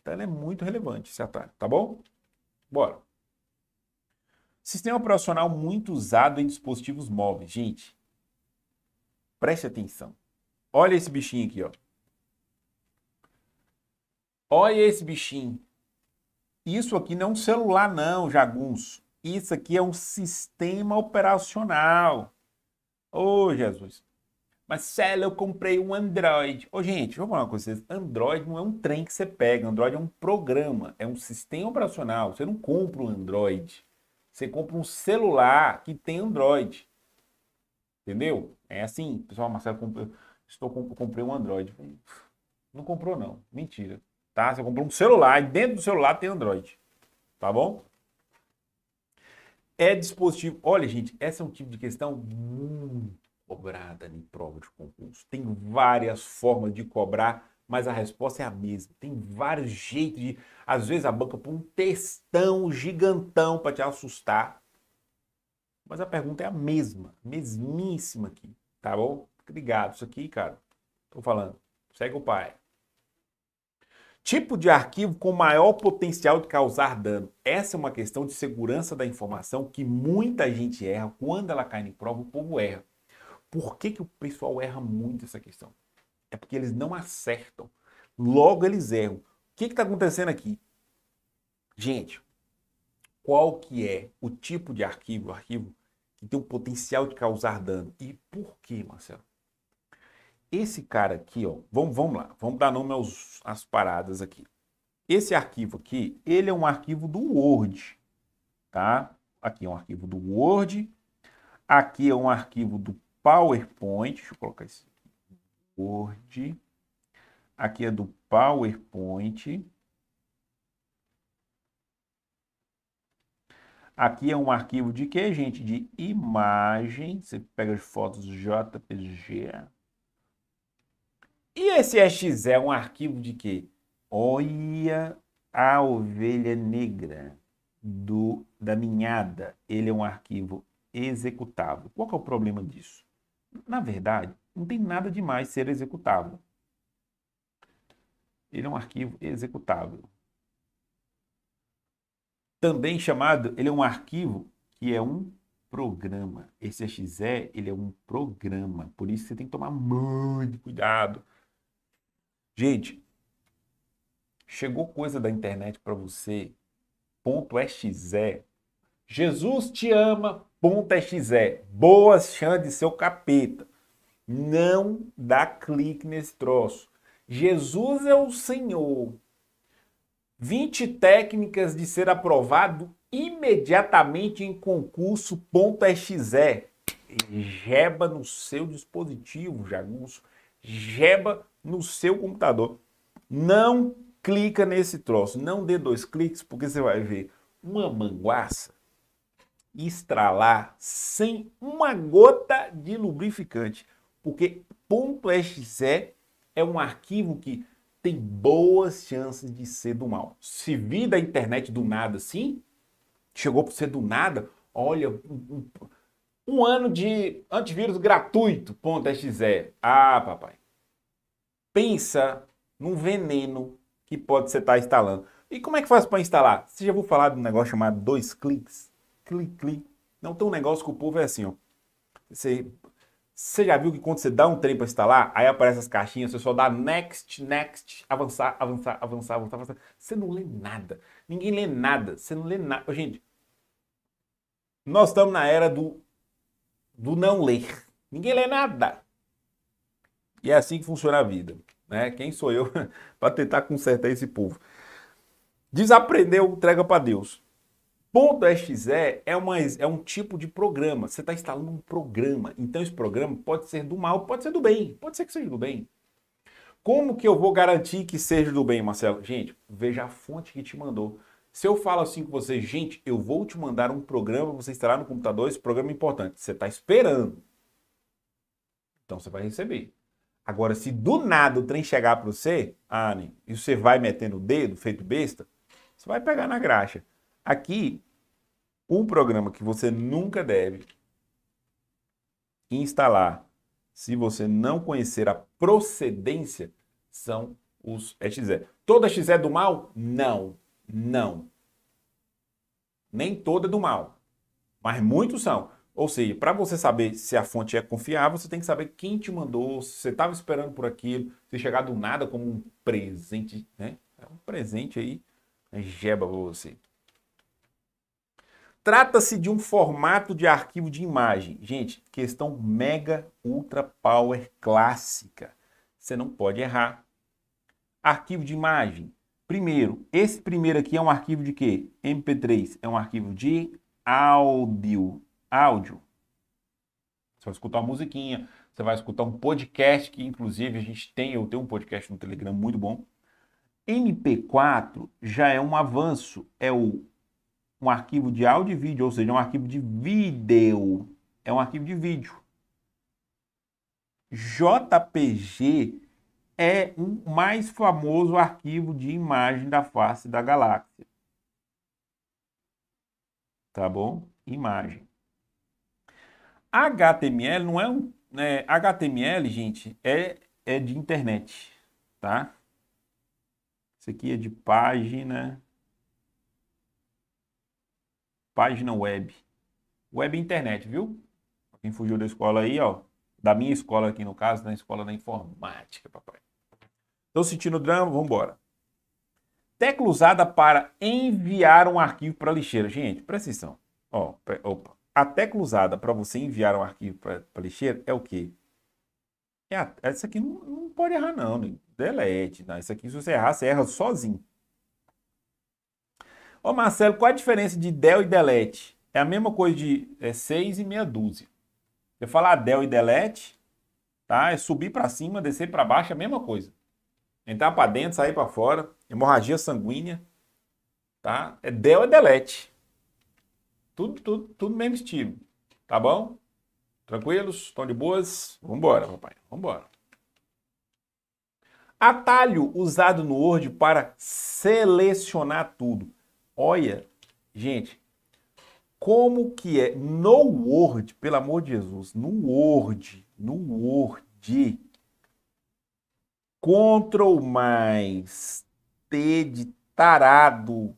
Então ele é muito relevante esse atalho, tá bom? Bora. Sistema operacional muito usado em dispositivos móveis. Gente, preste atenção. Olha esse bichinho aqui, ó. Olha esse bichinho. Isso aqui não é um celular não, jagunço. Isso aqui é um sistema operacional. Ô, oh, Jesus. Marcelo, eu comprei um Android. Ô, oh, gente, vou falar uma coisa vocês. Android não é um trem que você pega. Android é um programa, é um sistema operacional. Você não compra um Android. Você compra um celular que tem Android. Entendeu? É assim. Pessoal, Marcelo, comprei, estou, comprei um Android. Não comprou, não. Mentira. Tá? Você comprou um celular e dentro do celular tem Android. Tá bom? é dispositivo. Olha, gente, essa é um tipo de questão muito cobrada em prova de concurso. Tem várias formas de cobrar, mas a resposta é a mesma. Tem vários jeitos de. Às vezes a banca põe um textão gigantão para te assustar, mas a pergunta é a mesma, mesmíssima aqui, tá bom? Obrigado, isso aqui, cara. Tô falando. Segue o pai tipo de arquivo com maior potencial de causar dano. Essa é uma questão de segurança da informação que muita gente erra. Quando ela cai em prova, o povo erra. Por que, que o pessoal erra muito essa questão? É porque eles não acertam. Logo eles erram. O que está acontecendo aqui? Gente, qual que é o tipo de arquivo, arquivo que tem o potencial de causar dano? E por que, Marcelo? Esse cara aqui, ó, vamos, vamos lá, vamos dar nome aos, às paradas aqui. Esse arquivo aqui, ele é um arquivo do Word, tá? Aqui é um arquivo do Word, aqui é um arquivo do PowerPoint, deixa eu colocar esse Word, aqui é do PowerPoint, Aqui é um arquivo de que gente? De imagem. Você pega as fotos JPG. E esse exe é um arquivo de quê? Olha a ovelha negra do da ninhada. Ele é um arquivo executável. Qual é o problema disso? Na verdade, não tem nada de mais ser executável. Ele é um arquivo executável. Também chamado, ele é um arquivo que é um programa. Esse exe, ele é um programa. Por isso você tem que tomar muito cuidado Gente, chegou coisa da internet para você, ponto .exe. Jesus te ama, ponto .exe. Boas chances, seu capeta. Não dá clique nesse troço. Jesus é o Senhor. 20 técnicas de ser aprovado imediatamente em concurso.exe. Jeba no seu dispositivo, jagunço. Jeba no seu computador. Não clica nesse troço, não dê dois cliques, porque você vai ver uma manguaça estralar sem uma gota de lubrificante, porque .exe é, é um arquivo que tem boas chances de ser do mal. Se vir da internet do nada assim, chegou para ser do nada, olha, um, um, um ano de antivírus gratuito, .exe. É. Ah, papai, pensa num veneno que pode você estar tá instalando. E como é que faz para instalar? Você já vou falar de um negócio chamado dois cliques? Clique, clique. Não tem um negócio que o povo é assim, ó. Você, você já viu que quando você dá um trem para instalar, aí aparecem as caixinhas, você só dá next, next, avançar, avançar, avançar, avançar, avançar. Você não lê nada. Ninguém lê nada. Você não lê nada. Gente, nós estamos na era do, do não ler. Ninguém lê nada. E é assim que funciona a vida. Né? Quem sou eu para tentar consertar esse povo? Desaprendeu, entrega para Deus. .exe é, uma, é um tipo de programa. Você está instalando um programa. Então esse programa pode ser do mal, pode ser do bem. Pode ser que seja do bem. Como que eu vou garantir que seja do bem, Marcelo? Gente, veja a fonte que te mandou. Se eu falo assim com você, gente, eu vou te mandar um programa, você instalar no computador, esse programa é importante. Você está esperando. Então você vai receber. Agora, se do nada o trem chegar para você, Anne, e você vai metendo o dedo, feito besta, você vai pegar na graxa. Aqui, um programa que você nunca deve instalar, se você não conhecer a procedência, são os XE. Toda XE é do mal? Não, não. Nem toda é do mal, mas muitos são. Ou seja, para você saber se a fonte é confiável, você tem que saber quem te mandou, se você estava esperando por aquilo, se chegar do nada como um presente, né? É um presente aí, é jeba para você. Trata-se de um formato de arquivo de imagem. Gente, questão mega ultra power clássica. Você não pode errar. Arquivo de imagem. Primeiro, esse primeiro aqui é um arquivo de quê? MP3 é um arquivo de áudio áudio. Você vai escutar uma musiquinha, você vai escutar um podcast que, inclusive, a gente tem, eu tenho um podcast no Telegram muito bom. MP4 já é um avanço, é o, um arquivo de áudio e vídeo, ou seja, é um arquivo de vídeo. É um arquivo de vídeo. JPG é o mais famoso arquivo de imagem da face da galáxia. Tá bom? Imagem. HTML não é um. É, né, HTML, gente, é, é de internet, tá? Isso aqui é de página. Página web. Web é internet, viu? Quem fugiu da escola aí, ó. Da minha escola aqui, no caso, da escola da informática, papai. Estou sentindo drama? Vamos embora. Tecla usada para enviar um arquivo para lixeira. Gente, presta atenção. Ó, opa a tecla usada para você enviar um arquivo para lixeira é o quê? É a, essa aqui não, não, pode errar não, né? delete. Não. essa aqui se você errar, você erra sozinho. Ô Marcelo, qual a diferença de del e delete? É a mesma coisa de é, 6 e meia dúzia. você falar ah, del e delete, tá? É subir para cima, descer para baixo, é a mesma coisa. Entrar para dentro, sair para fora, hemorragia sanguínea, tá? É del e delete. Tudo, tudo, tudo mesmo estilo. Tá bom? Tranquilos? Estão de boas? Vambora, papai. Vambora. Atalho usado no Word para selecionar tudo. Olha, gente, como que é no Word, pelo amor de Jesus, no Word, no Word, Ctrl mais T de tarado,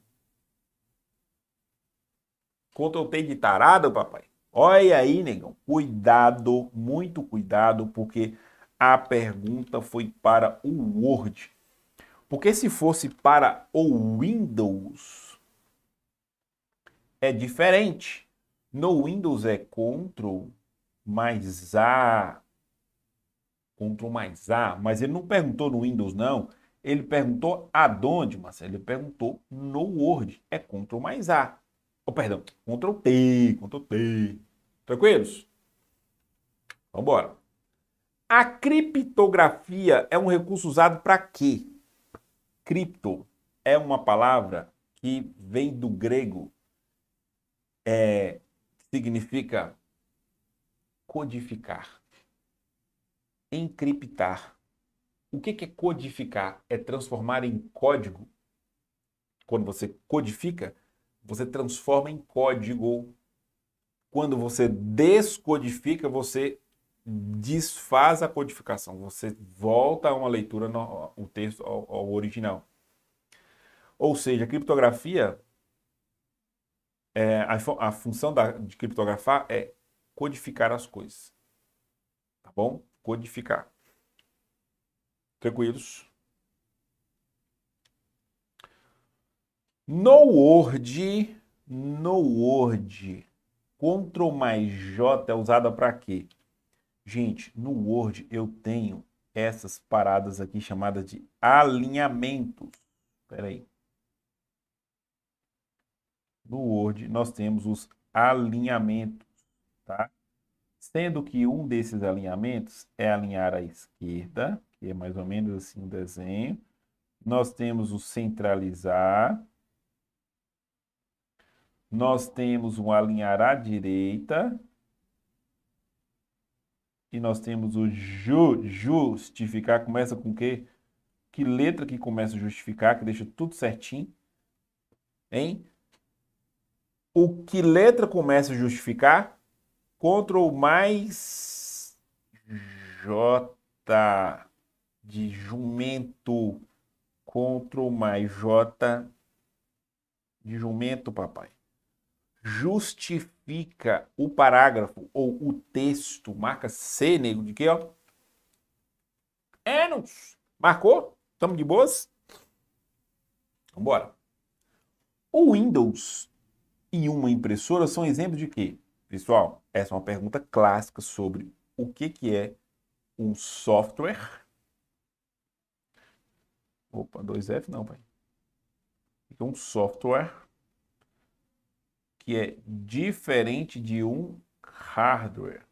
contas eu tenho de tarado, papai? Olha aí, negão. Cuidado, muito cuidado, porque a pergunta foi para o Word. Porque se fosse para o Windows, é diferente. No Windows é Ctrl mais A. Ctrl mais A. Mas ele não perguntou no Windows, não. Ele perguntou aonde, Marcelo? Ele perguntou no Word. É Ctrl mais A. Oh, perdão, Ctrl T, Ctrl T. Tranquilos? Vamos embora. A criptografia é um recurso usado para quê? Cripto é uma palavra que vem do grego, é, significa codificar, encriptar. O que é codificar? É transformar em código. Quando você codifica, você transforma em código. Quando você descodifica, você desfaz a codificação, você volta a uma leitura, no, o texto ao, ao original. Ou seja, a criptografia, é, a, a, função da, de criptografar é codificar as coisas. Tá bom? Codificar. Tranquilos? No Word, no Word, Ctrl mais J é usada para quê? Gente, no Word eu tenho essas paradas aqui chamadas de alinhamentos. Espera aí. No Word nós temos os alinhamentos, tá? Sendo que um desses alinhamentos é alinhar à esquerda, que é mais ou menos assim o desenho. Nós temos o centralizar, nós temos um alinhar à direita e nós temos o ju, justificar, começa com quê? Que letra que começa a justificar, que deixa tudo certinho, hein? O que letra começa a justificar? Ctrl mais J de jumento. Ctrl mais J de jumento, papai justifica o parágrafo ou o texto, marca C, nego, de quê, ó? É, não. Marcou? estamos de boas? Vambora. Então, o Windows e uma impressora são exemplos de quê? Pessoal, essa é uma pergunta clássica sobre o que, que é um software. Opa, 2F não, pai. O que é um software? que é diferente de um hardware.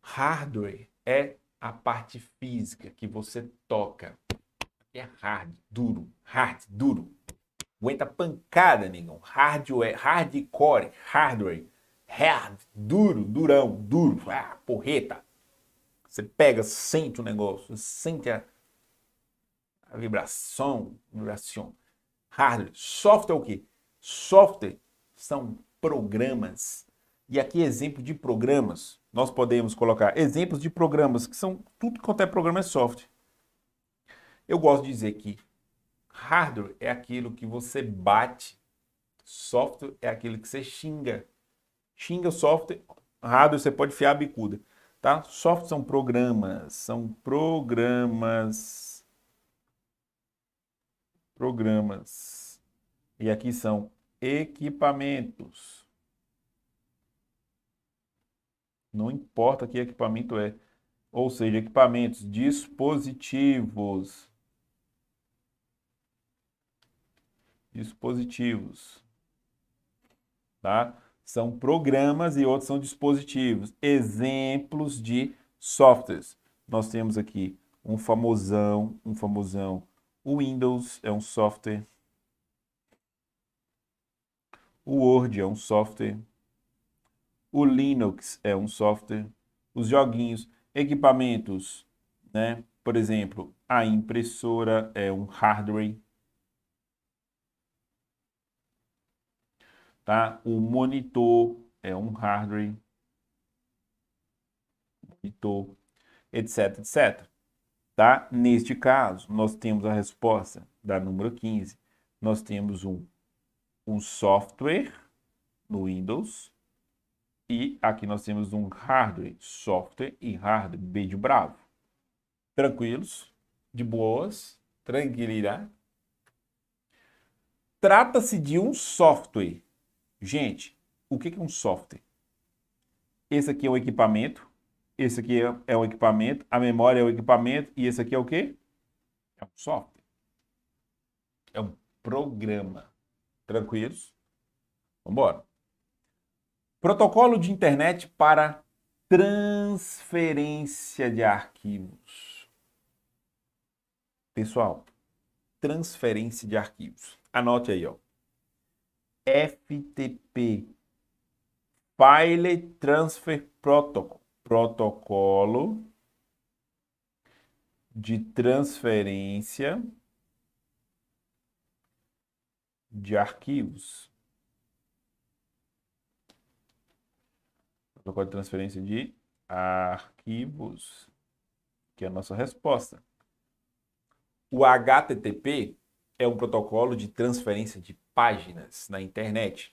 Hardware é a parte física que você toca. É hard, duro, hard, duro. Aguenta pancada, amigão. Hardware, hardcore, hardware. Hard, duro, durão, duro. Ah, porreta. Você pega, sente o negócio, sente a, a vibração, vibração hardware. Software é o quê? Software são programas. E aqui exemplo de programas. Nós podemos colocar exemplos de programas que são tudo quanto é programa é software. Eu gosto de dizer que hardware é aquilo que você bate, software é aquilo que você xinga. Xinga o software, hardware você pode fiar a bicuda, tá? Software são programas, são programas programas. E aqui são equipamentos. Não importa que equipamento é. Ou seja, equipamentos, dispositivos. Dispositivos. Tá? São programas e outros são dispositivos. Exemplos de softwares. Nós temos aqui um famosão, um famosão o Windows é um software. O Word é um software. O Linux é um software. Os joguinhos, equipamentos, né? Por exemplo, a impressora é um hardware. Tá? O monitor é um hardware. Monitor, etc, etc. Tá? Neste caso, nós temos a resposta da número 15. Nós temos um, um software no Windows e aqui nós temos um hardware, software e hardware, B de bravo. Tranquilos, de boas, tranquilidade. Trata-se de um software. Gente, o que é um software? Esse aqui é o equipamento esse aqui é, é um equipamento, a memória é um equipamento e esse aqui é o quê? É um software. É um programa. Tranquilos? Vamos embora. Protocolo de internet para transferência de arquivos. Pessoal, transferência de arquivos. Anote aí, ó. FTP File Transfer Protocol protocolo de transferência de arquivos. Protocolo de transferência de arquivos, que é a nossa resposta. O HTTP é um protocolo de transferência de páginas na internet.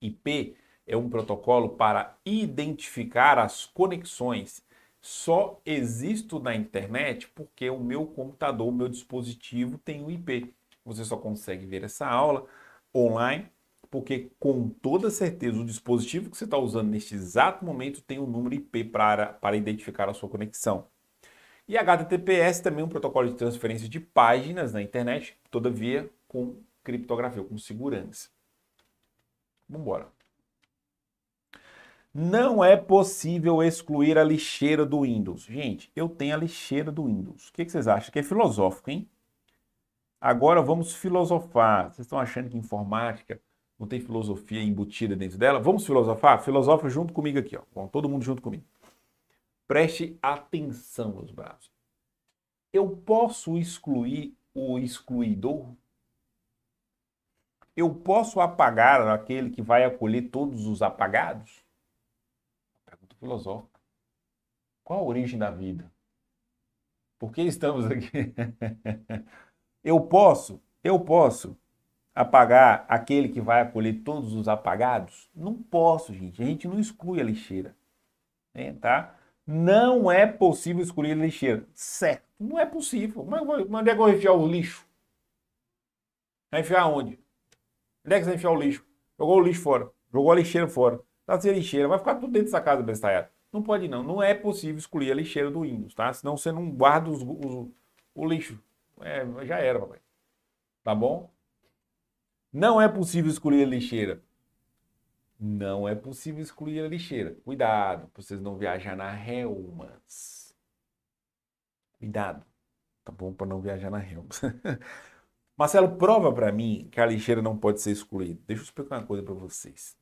IP é um protocolo para identificar as conexões. Só existo na internet porque o meu computador, o meu dispositivo tem o IP. Você só consegue ver essa aula online porque com toda certeza o dispositivo que você está usando neste exato momento tem um número IP para, para identificar a sua conexão. E HTTPS também é um protocolo de transferência de páginas na internet, todavia com criptografia, com segurança. Vamos embora. Não é possível excluir a lixeira do Windows. Gente, eu tenho a lixeira do Windows. O que vocês acham? Que é filosófico, hein? Agora vamos filosofar. Vocês estão achando que informática não tem filosofia embutida dentro dela? Vamos filosofar? Filosofa junto comigo aqui, ó. Bom, todo mundo junto comigo. Preste atenção, meus braços. Eu posso excluir o excluidor? Eu posso apagar aquele que vai acolher todos os apagados? filosófica. Qual a origem da vida? Por que estamos aqui? eu posso, eu posso apagar aquele que vai acolher todos os apagados? Não posso, gente. A gente não exclui a lixeira. Né, tá? Não é possível excluir a lixeira. Certo, não é possível. Mas onde é que eu vou enfiar o lixo? Vai enfiar onde? Onde é que você vai enfiar o lixo? Jogou o lixo fora. Jogou a lixeira fora da tá lixeira, vai ficar tudo dentro dessa casa bestalhada. Não pode não, não é possível excluir a lixeira do Windows, tá? Senão você não guarda os, os, o lixo. É, já era, papai. Tá bom? Não é possível excluir a lixeira. Não é possível excluir a lixeira. Cuidado, para vocês não viajar na Helmas. Cuidado, tá bom? Para não viajar na Helmas. Marcelo, prova para mim que a lixeira não pode ser excluída. Deixa eu explicar uma coisa para vocês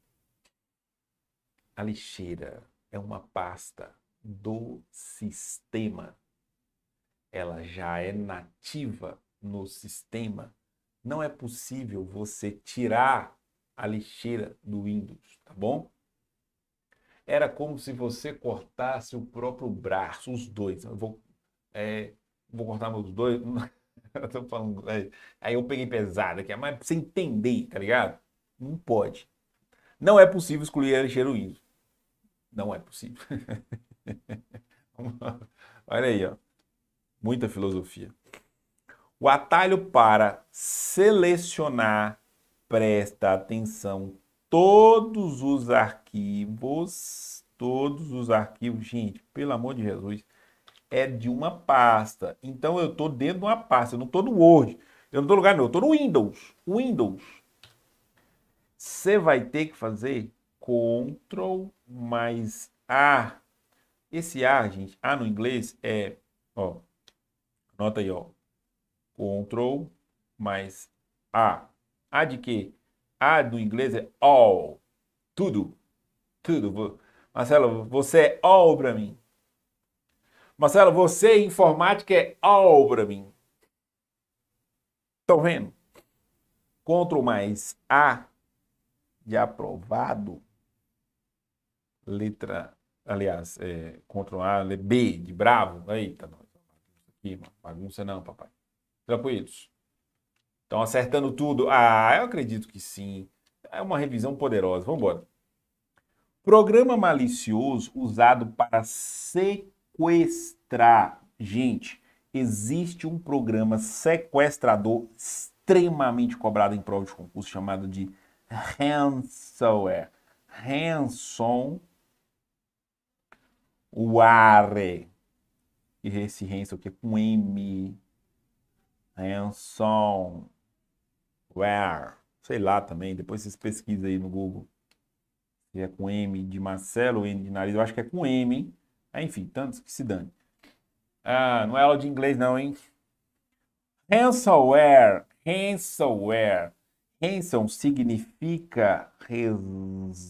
a lixeira é uma pasta do sistema. Ela já é nativa no sistema. Não é possível você tirar a lixeira do Windows, tá bom? Era como se você cortasse o próprio braço, os dois. Eu vou, é, vou cortar meus dois. eu falando, é, aí eu peguei pesado aqui, mas pra você entender, tá ligado? Não pode. Não é possível excluir a lixeira do Windows. Não é possível. Olha aí, ó. muita filosofia. O atalho para selecionar, presta atenção, todos os arquivos, todos os arquivos, gente, pelo amor de Jesus, é de uma pasta. Então eu estou dentro de uma pasta, eu não estou no Word, eu não estou no lugar nenhum, eu estou no Windows. Windows. Você vai ter que fazer Ctrl mais A. Esse A, gente, A no inglês é, ó, anota aí, ó, Ctrl mais A. A de quê? A no inglês é all, tudo, tudo. Marcelo, você é all para mim. Marcelo, você é informática é all para mim. Estão vendo? Ctrl mais A de aprovado letra, aliás, é, Ctrl A, B, de bravo. Eita, não, é aqui, bagunça não, papai. Tranquilos. Estão acertando tudo? Ah, eu acredito que sim. É uma revisão poderosa. Vamos embora. Programa malicioso usado para sequestrar. Gente, existe um programa sequestrador extremamente cobrado em prova de concurso chamado de ransomware. Ransom o are. E esse Hanson que é com M. Hanson. É Where. Sei lá também. Depois vocês pesquisam aí no Google. Se é com M de Marcelo, N de nariz. Eu acho que é com M, hein? É, enfim, tantos que se dane. Ah, não é aula de inglês, não, hein? Ransomware. Ransomware. Ransom significa resgate.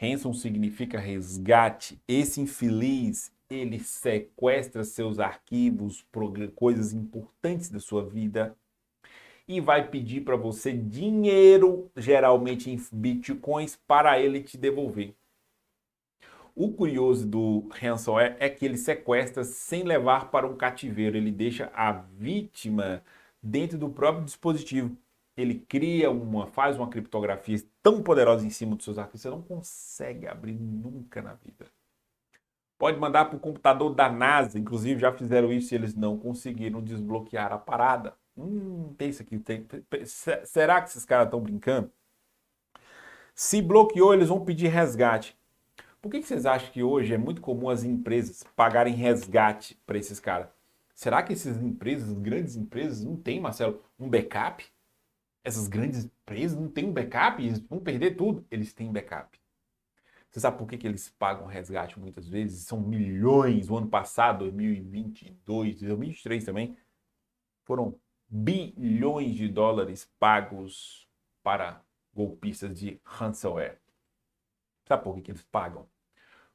Ransom significa resgate. Esse infeliz, ele sequestra seus arquivos, coisas importantes da sua vida e vai pedir para você dinheiro, geralmente em bitcoins, para ele te devolver. O curioso do ransomware é, é que ele sequestra sem levar para um cativeiro, ele deixa a vítima dentro do próprio dispositivo ele cria uma, faz uma criptografia tão poderosa em cima dos seus arquivos, você não consegue abrir nunca na vida. Pode mandar para o computador da NASA, inclusive já fizeram isso e eles não conseguiram desbloquear a parada. Hum, pensa que tem. Será que esses caras estão brincando? Se bloqueou, eles vão pedir resgate. Por que, que vocês acham que hoje é muito comum as empresas pagarem resgate para esses caras? Será que essas empresas, grandes empresas, não têm, Marcelo, um backup? essas grandes empresas não têm um backup, eles vão perder tudo. Eles têm backup. Você sabe por que, que eles pagam resgate muitas vezes? São milhões. O ano passado, 2022, 2023 também, foram bilhões de dólares pagos para golpistas de ransomware. Sabe por que, que eles pagam?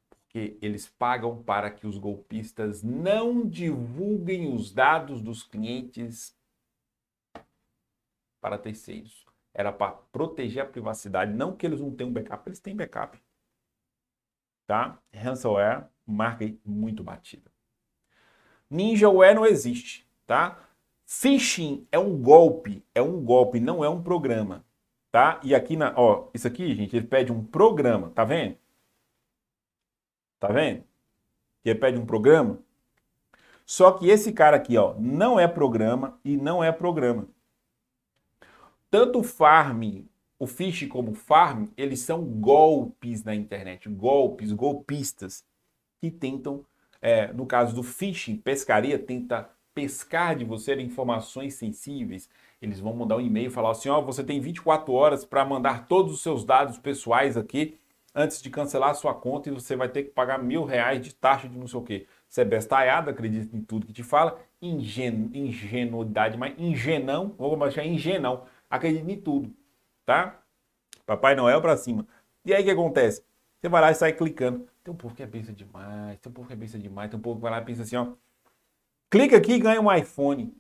Porque eles pagam para que os golpistas não divulguem os dados dos clientes para terceiros. Era para proteger a privacidade, não que eles não tenham backup, eles têm backup. Tá? Ransomware, marca muito batida. Ninjaware não existe, tá? Phishing é um golpe, é um golpe, não é um programa, tá? E aqui na, ó, isso aqui, gente, ele pede um programa, tá vendo? Tá vendo? Ele pede um programa. Só que esse cara aqui, ó, não é programa e não é programa. Tanto o farm, o phishing como o farm, eles são golpes na internet, golpes, golpistas que tentam, é, no caso do phishing, pescaria tenta pescar de você informações sensíveis. Eles vão mandar um e-mail e falar assim: ó, oh, você tem 24 horas para mandar todos os seus dados pessoais aqui antes de cancelar a sua conta e você vai ter que pagar mil reais de taxa de não sei o quê. Você é bestalhado, acredita em tudo que te fala, Ingen, ingenuidade, mas ingenão, vou chamar ingenão acredita em tudo, tá? Papai Noel para cima. E aí o que acontece? Você vai lá e sai clicando. Tem um povo que é besta demais, tem um povo que é besta demais, tem um povo que vai lá e pensa assim, ó. Clica aqui e ganha um iPhone.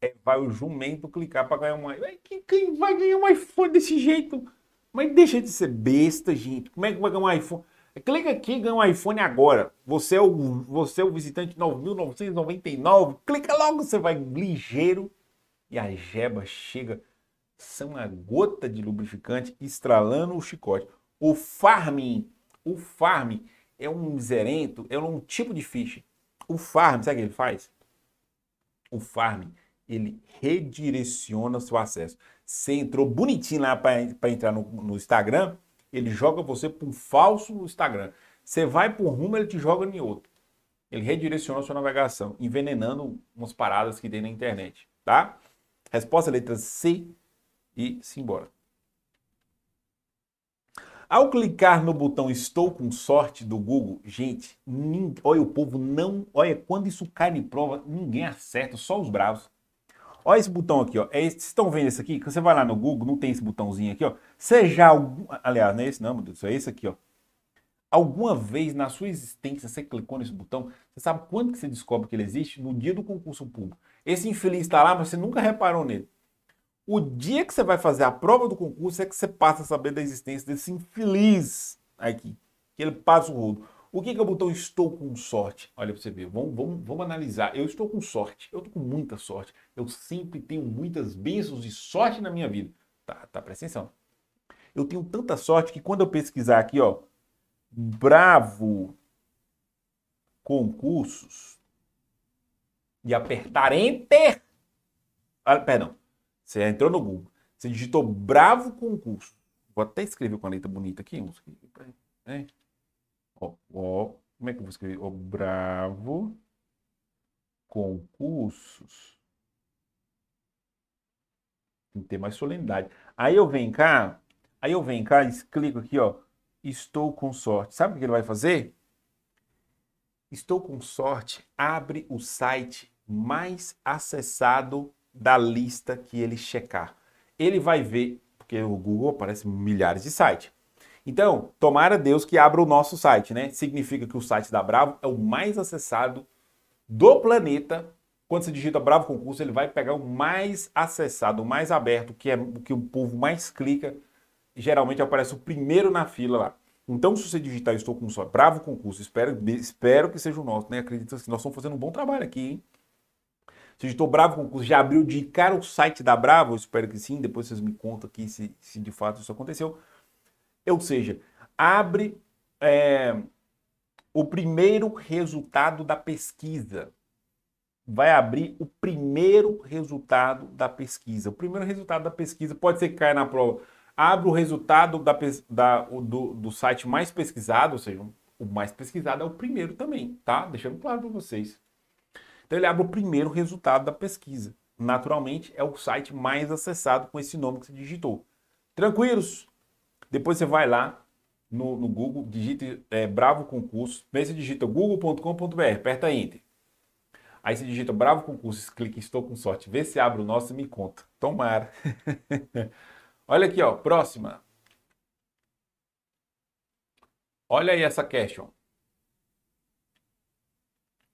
É, vai o jumento clicar para ganhar um iPhone. Quem vai ganhar um iPhone desse jeito? Mas deixa de ser besta, gente. Como é que vai ganhar um iPhone? Clica aqui e ganha um iPhone agora. Você é o, você é o visitante 9.999. Clica logo, você vai ligeiro. E a jeba chega são a gota de lubrificante estralando o chicote. O farming, o farming é um miserento, é um tipo de phishing. O farming, sabe o que ele faz? O farming, ele redireciona o seu acesso. Você entrou bonitinho lá para entrar no, no, Instagram, ele joga você para um falso Instagram. Você vai para um rumo, ele te joga em outro. Ele redireciona a sua navegação, envenenando umas paradas que tem na internet, tá? Resposta letra C, e simbora. Ao clicar no botão Estou com sorte do Google, gente, ninguém, olha o povo não, olha quando isso cai de prova, ninguém acerta, só os bravos. Olha esse botão aqui, ó. É esse, vocês estão vendo esse aqui? Quando você vai lá no Google, não tem esse botãozinho aqui, ó. Seja algum, aliás, não é esse não, meu Deus, é esse aqui, ó. Alguma vez na sua existência você clicou nesse botão? Você sabe quando que você descobre que ele existe? No dia do concurso público. Esse infeliz está lá, mas você nunca reparou nele. O dia que você vai fazer a prova do concurso é que você passa a saber da existência desse infeliz aqui, que ele passa o rodo. O que, que é o botão estou com sorte? Olha para você ver, vamos, vamos, vamos analisar. Eu estou com sorte, eu estou com muita sorte. Eu sempre tenho muitas bênçãos e sorte na minha vida. Tá, tá, presta atenção. Eu tenho tanta sorte que quando eu pesquisar aqui, ó, bravo concursos e apertar enter, ah, perdão, você entrou no Google, você digitou Bravo Concurso. Vou até escrever com a letra bonita aqui. É. Ó, ó, como é que eu vou escrever? Ó, Bravo Concursos. Tem que ter mais solenidade. Aí eu venho cá, aí eu venho cá, e clico aqui, ó. Estou com sorte. Sabe o que ele vai fazer? Estou com sorte. Abre o site mais acessado da lista que ele checar. Ele vai ver, porque o Google aparece milhares de sites. Então, tomara Deus que abra o nosso site, né? Significa que o site da Bravo é o mais acessado do planeta. Quando você digita Bravo Concurso, ele vai pegar o mais acessado, o mais aberto, que é o que o povo mais clica. Geralmente aparece o primeiro na fila lá. Então, se você digitar Estou com o Bravo Concurso, espero, espero que seja o nosso, né? Acredito que nós estamos fazendo um bom trabalho aqui, hein? Se estou bravo com o curso, já abriu de cara o site da Bravo? Eu espero que sim, depois vocês me contam aqui se, se de fato isso aconteceu. Ou seja, abre é, o primeiro resultado da pesquisa. Vai abrir o primeiro resultado da pesquisa. O primeiro resultado da pesquisa pode ser que caia na prova. Abre o resultado da, da, do, do site mais pesquisado, ou seja, o mais pesquisado é o primeiro também, tá? Deixando claro para vocês. Então ele abre o primeiro resultado da pesquisa. Naturalmente, é o site mais acessado com esse nome que você digitou. Tranquilos? Depois você vai lá no, no Google, digita é, Bravo Concurso, Vê você digita google.com.br, aperta Enter. Aí você digita Bravo Concurso, clica Estou com sorte, vê se abre o nosso e me conta. Tomara. Olha aqui, ó, próxima. Olha aí essa question.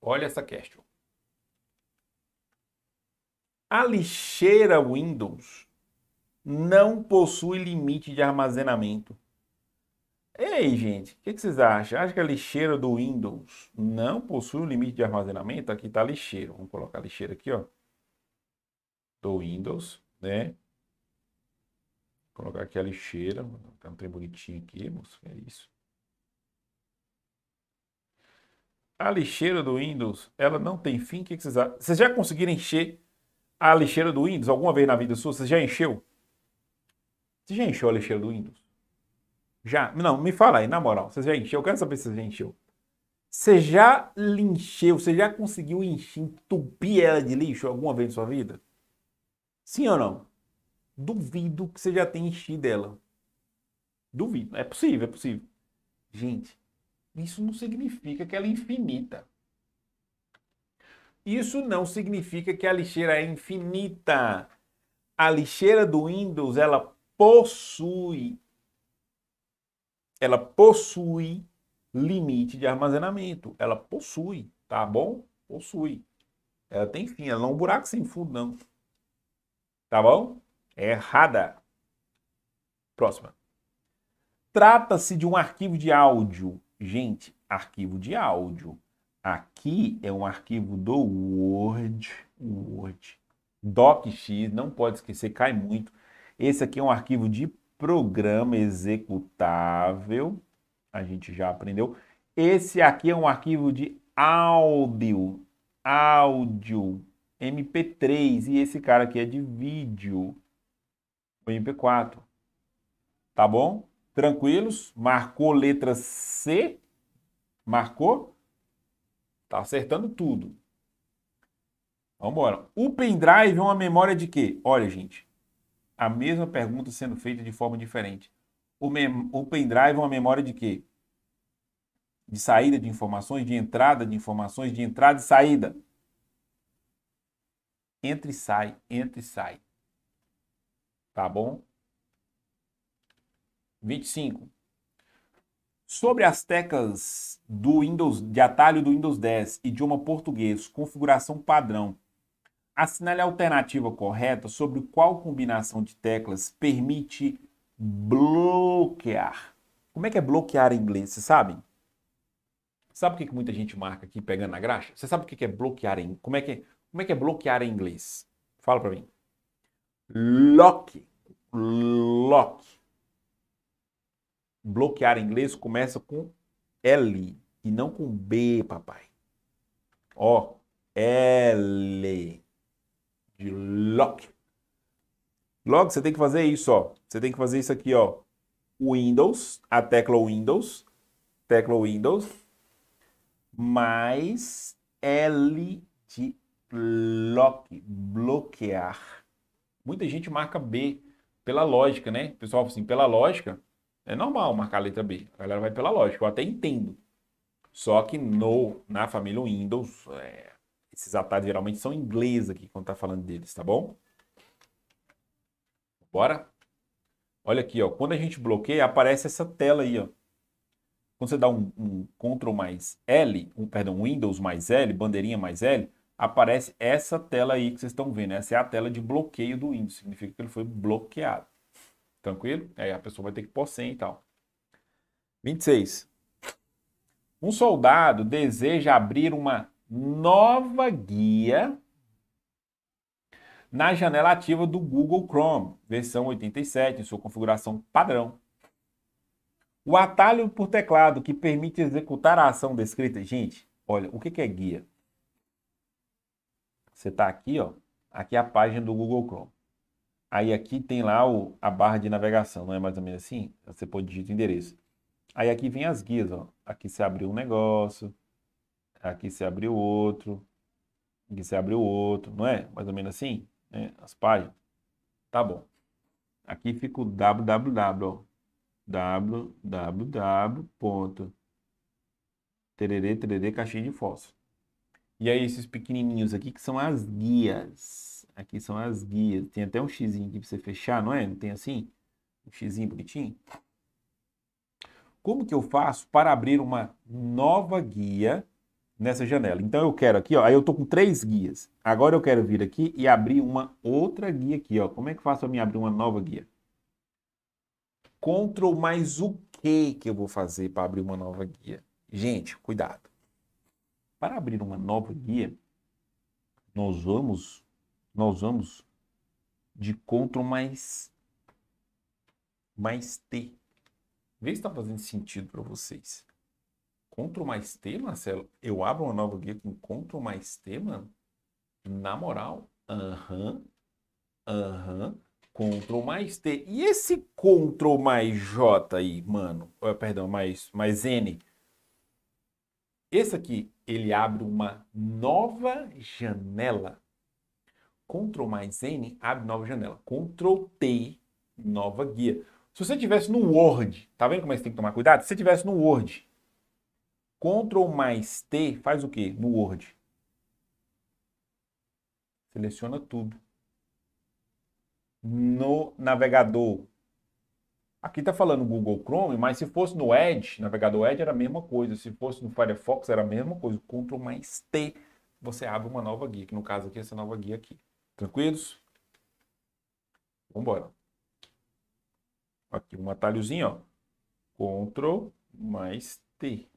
Olha essa question. A lixeira Windows não possui limite de armazenamento. Ei, gente, o que, que, vocês acham? Acho que a lixeira do Windows não possui limite de armazenamento? Aqui está lixeira. Vamos colocar a lixeira aqui, ó. Do Windows, né? Vou colocar aqui a lixeira. Tá um trem bonitinho aqui, moço. É isso. A lixeira do Windows, ela não tem fim. O que, que vocês acham? Vocês já conseguiram encher a lixeira do Windows? Alguma vez na vida sua, você já encheu? Você já encheu a lixeira do Windows? Já? Não, me fala aí, na moral. Você já encheu? Eu quero saber se você já encheu. Você já encheu, você já conseguiu encher, entupir ela de lixo alguma vez na sua vida? Sim ou não? Duvido que você já tenha enchido ela. Duvido. É possível, é possível. Gente, isso não significa que ela é infinita. Isso não significa que a lixeira é infinita. A lixeira do Windows, ela possui ela possui limite de armazenamento. Ela possui, tá bom? Possui. Ela tem fim, ela não é um buraco sem fundo, não. Tá bom? É errada. Próxima. Trata-se de um arquivo de áudio. Gente, arquivo de áudio. Aqui é um arquivo do Word, Word, docx, não pode esquecer, cai muito. Esse aqui é um arquivo de programa executável, a gente já aprendeu. Esse aqui é um arquivo de áudio, áudio, MP3, e esse cara aqui é de vídeo, MP4. Tá bom? Tranquilos? Marcou letra C? Marcou? Tá acertando tudo. Vamos embora. O pendrive é uma memória de quê? Olha, gente, a mesma pergunta sendo feita de forma diferente. O, o pendrive é uma memória de quê? De saída de informações, de entrada de informações, de entrada e saída. Entra e sai, entra e sai. Tá bom? 25. Sobre as teclas do Windows, de atalho do Windows 10, idioma português, configuração padrão, assinale a alternativa correta sobre qual combinação de teclas permite bloquear. Como é que é bloquear em inglês, vocês sabem? Sabe o que, que muita gente marca aqui pegando na graxa? Você sabe o que, que é bloquear em... Como é que é, como é que é bloquear em inglês? Fala para mim. Lock. Lock bloquear em inglês começa com L e não com B, papai. Ó, L de lock. Logo, você tem que fazer isso, ó. Você tem que fazer isso aqui, ó. Windows, a tecla Windows, tecla Windows, mais L de lock, bloquear. Muita gente marca B pela lógica, né? pessoal, assim, pela lógica, é normal marcar a letra B. A galera vai pela lógica, eu até entendo. Só que no, na família Windows, é, esses atalhos geralmente são em inglês aqui quando tá falando deles, tá bom? Bora? Olha aqui, ó. Quando a gente bloqueia, aparece essa tela aí, ó. Quando você dá um, um Ctrl mais L, um, perdão, Windows mais L, bandeirinha mais L, aparece essa tela aí que vocês estão vendo. Essa é a tela de bloqueio do Windows. Significa que ele foi bloqueado. Tranquilo? Aí é, a pessoa vai ter que pôr 100 e tal. 26. Um soldado deseja abrir uma nova guia na janela ativa do Google Chrome, versão 87, em sua configuração padrão. O atalho por teclado que permite executar a ação descrita. Gente, olha, o que é guia? Você está aqui, ó. Aqui é a página do Google Chrome. Aí aqui tem lá o, a barra de navegação, não é mais ou menos assim? Você pode digitar o endereço. Aí aqui vem as guias, ó. Aqui você abriu um negócio, aqui você abriu outro, aqui você abriu outro, não é? Mais ou menos assim, né? As páginas. Tá bom. Aqui fica o www, ó. www. caixinha de fósforo. E aí esses pequenininhos aqui que são as guias. Aqui são as guias. Tem até um xizinho aqui para você fechar, não é? Não tem assim? Um xizinho bonitinho? Como que eu faço para abrir uma nova guia nessa janela? Então eu quero aqui, ó, aí eu tô com três guias. Agora eu quero vir aqui e abrir uma outra guia aqui, ó. Como é que eu faço para me abrir uma nova guia? Ctrl mais o que que eu vou fazer para abrir uma nova guia? Gente, cuidado. Para abrir uma nova guia, nós vamos nós vamos de Ctrl mais, mais T. Vê se está fazendo sentido para vocês. Ctrl mais T, Marcelo? Eu abro uma nova guia com Ctrl mais T, mano? Na moral, aham, uhum, aham, Ctrl mais T. E esse Ctrl mais J aí, mano? Oh, perdão, mais, mais N. Esse aqui, ele abre uma nova janela. Ctrl mais N abre nova janela. Ctrl T, nova guia. Se você tivesse no Word, tá vendo como é que tem que tomar cuidado? Se você tivesse no Word, Ctrl mais T faz o quê no Word? Seleciona tudo. No navegador. Aqui está falando Google Chrome, mas se fosse no Edge, navegador Edge era a mesma coisa. Se fosse no Firefox era a mesma coisa. Ctrl mais T, você abre uma nova guia, que no caso aqui é essa nova guia aqui. Tranquilos? Vamos embora. Aqui um atalhozinho, ó. Ctrl mais T.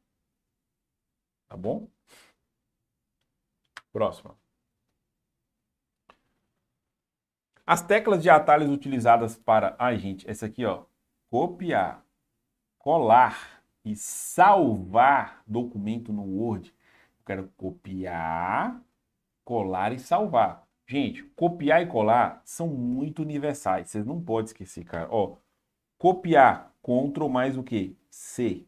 Tá bom? Próxima. As teclas de atalhos utilizadas para... ah, gente, essa aqui, ó. Copiar, colar e salvar documento no Word. Eu quero copiar, colar e salvar. Gente, copiar e colar são muito universais. Vocês não pode esquecer, cara. Ó, copiar, Ctrl mais o quê? C.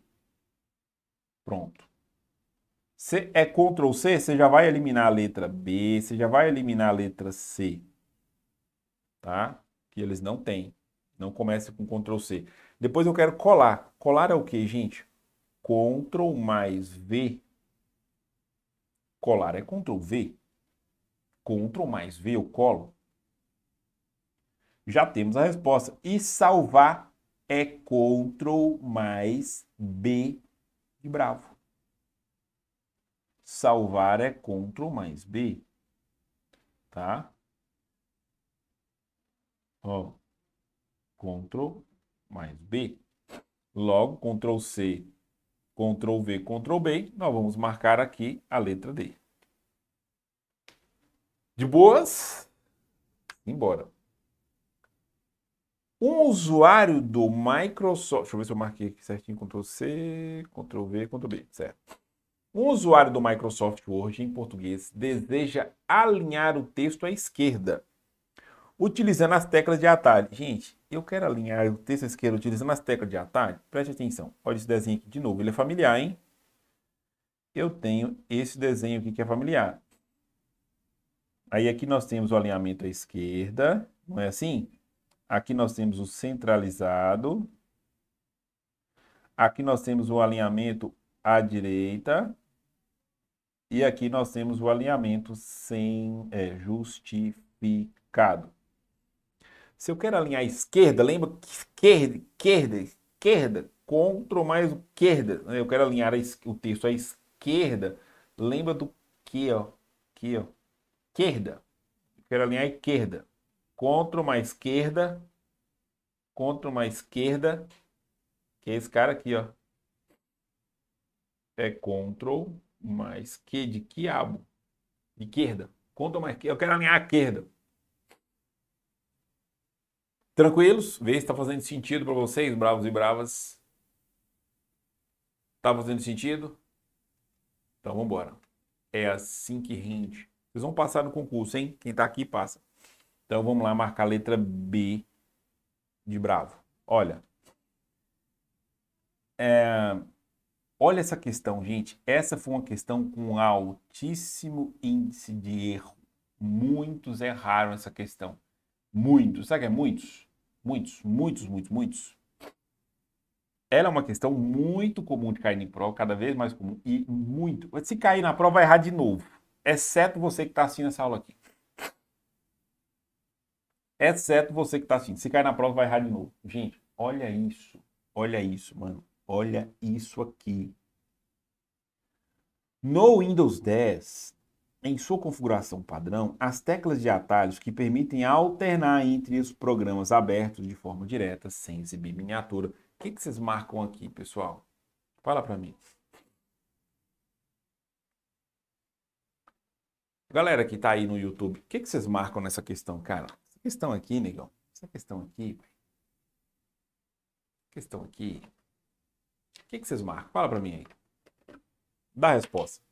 Pronto. C é Ctrl C, você já vai eliminar a letra B, você já vai eliminar a letra C. Tá? Que eles não têm. Não começa com Ctrl C. Depois eu quero colar. Colar é o que, gente? Ctrl mais V. Colar é Ctrl V. Ctrl mais V eu colo? Já temos a resposta. E salvar é Ctrl mais B de bravo. Salvar é Ctrl mais B. Tá? Ó, Ctrl mais B. Logo, Ctrl C, Ctrl V, Ctrl B, nós vamos marcar aqui a letra D de boas, embora. Um usuário do Microsoft. Deixa eu ver se eu marquei aqui certinho. Ctrl C, Ctrl V, Ctrl B. Certo. Um usuário do Microsoft Word em português deseja alinhar o texto à esquerda, utilizando as teclas de atalho. Gente, eu quero alinhar o texto à esquerda utilizando as teclas de atalho. Preste atenção. Olha esse desenho aqui de novo. Ele é familiar, hein? Eu tenho esse desenho aqui que é familiar. Aí aqui nós temos o alinhamento à esquerda, não é assim? Aqui nós temos o centralizado. Aqui nós temos o alinhamento à direita. E aqui nós temos o alinhamento sem é, justificado. Se eu quero alinhar à esquerda, lembra que esquerda, esquerda, esquerda, contra mais o esquerda. Eu quero alinhar o texto à esquerda. Lembra do que, ó, que, ó, esquerda. Eu quero alinhar a esquerda. Contra uma esquerda. Contra uma esquerda. Que é esse cara aqui, ó. É Ctrl mais que de quiabo. Esquerda. Contra uma esquerda. Eu quero alinhar a esquerda. Tranquilos? Vê se está fazendo sentido para vocês, bravos e bravas. Tá fazendo sentido? Então vamos embora. É assim que rende. Vocês vão passar no concurso, hein? Quem tá aqui passa. Então vamos lá marcar a letra B de bravo. Olha. É... Olha essa questão, gente. Essa foi uma questão com altíssimo índice de erro. Muitos erraram essa questão. Muitos. Sabe que é muitos? Muitos, muitos, muitos, muitos. Ela é uma questão muito comum de cair em prova, cada vez mais comum. E muito. Se cair na prova, vai errar de novo. Exceto você que está assistindo essa aula aqui. Exceto você que está assistindo. Se cair na prova, vai errar de novo. Gente, olha isso. Olha isso, mano. Olha isso aqui. No Windows 10, em sua configuração padrão, as teclas de atalhos que permitem alternar entre os programas abertos de forma direta, sem exibir miniatura. O que, que vocês marcam aqui, pessoal? Fala para mim. Galera que tá aí no YouTube, o que, que vocês marcam nessa questão, cara? Essa questão aqui, negão. Essa questão aqui. Questão aqui. O que, que vocês marcam? Fala pra mim aí. Dá a resposta.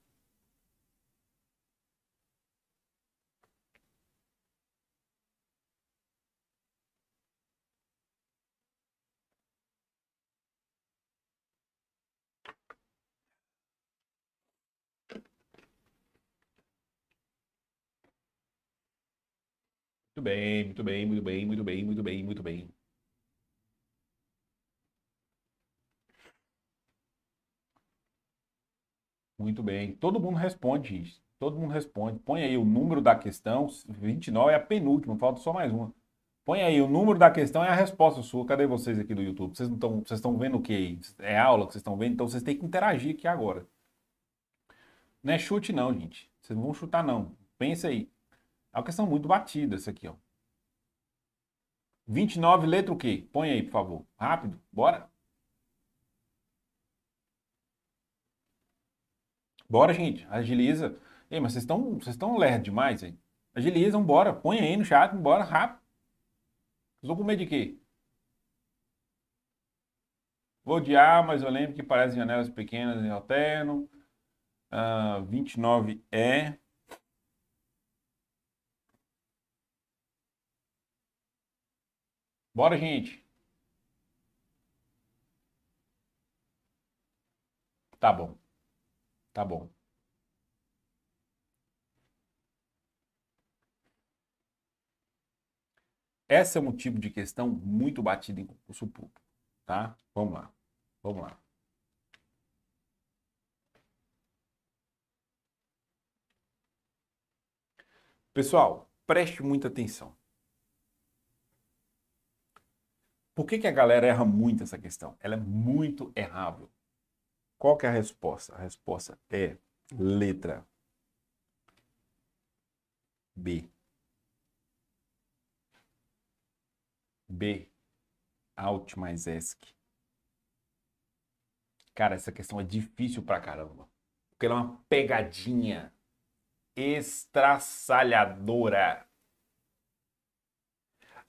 Muito bem, muito bem, muito bem, muito bem, muito bem, muito bem. Muito bem. Todo mundo responde, gente. Todo mundo responde. Põe aí o número da questão. 29 é a penúltima, falta só mais uma. Põe aí o número da questão e é a resposta sua. Cadê vocês aqui do YouTube? Vocês não estão, vocês estão vendo o que É aula que vocês estão vendo, então vocês têm que interagir aqui agora. Não é chute não, gente. Vocês não vão chutar não. Pensa aí. É uma questão muito batida essa aqui, ó. 29, letra o quê? Põe aí, por favor. Rápido, bora. Bora, gente, agiliza. Ei, mas vocês estão vocês estão lerdos demais, hein? Agiliza, bora. Põe aí no chat, bora, rápido. Vocês vão comer de quê? Vou odiar, mas eu lembro que parecem janelas pequenas em alterno. Uh, ah, 29 é. Bora, gente. Tá bom. Tá bom. Essa é um tipo de questão muito batida em concurso público, tá? Vamos lá. Vamos lá. Pessoal, preste muita atenção. Por que, que a galera erra muito essa questão? Ela é muito errável. Qual que é a resposta? A resposta é letra B. B. Alt mais ESC. Cara, essa questão é difícil pra caramba. Porque ela é uma pegadinha estraçalhadora.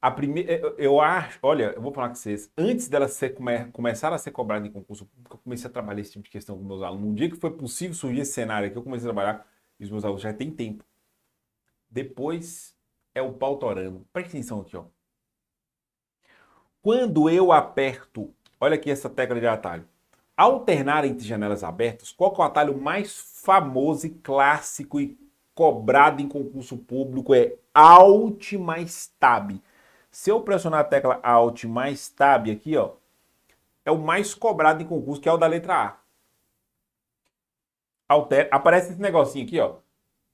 A primeira, é, eu acho, olha, eu vou falar com vocês, antes dela ser, come, começar a ser cobrada em concurso público, eu comecei a trabalhar esse tipo de questão com meus alunos. No dia que foi possível surgir esse cenário que eu comecei a trabalhar, e os meus alunos já tem tempo. Depois é o pau torando. Presta atenção aqui, ó. Quando eu aperto, olha aqui essa tecla de atalho. Alternar entre janelas abertas, qual é o atalho mais famoso e clássico e cobrado em concurso público? É Alt mais Tab. Se eu pressionar a tecla Alt mais Tab aqui, ó, é o mais cobrado em concurso, que é o da letra A. Altera, aparece esse negocinho aqui, ó.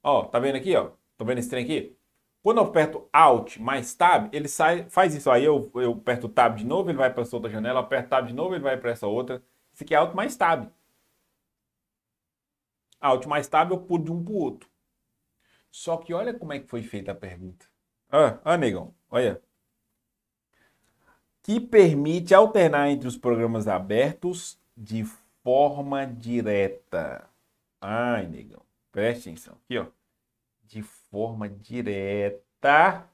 Ó, tá vendo aqui, ó? Tô vendo esse trem aqui? Quando eu aperto Alt mais Tab, ele sai, faz isso aí, eu, eu aperto Tab de novo, ele vai para essa outra janela, aperto Tab de novo, ele vai para essa outra. Esse aqui é Alt mais Tab. Alt mais Tab eu pulo de um para outro. Só que olha como é que foi feita a pergunta. Ah, ah negão, olha que permite alternar entre os programas abertos de forma direta. Ai, negão, preste atenção aqui, ó. De forma direta,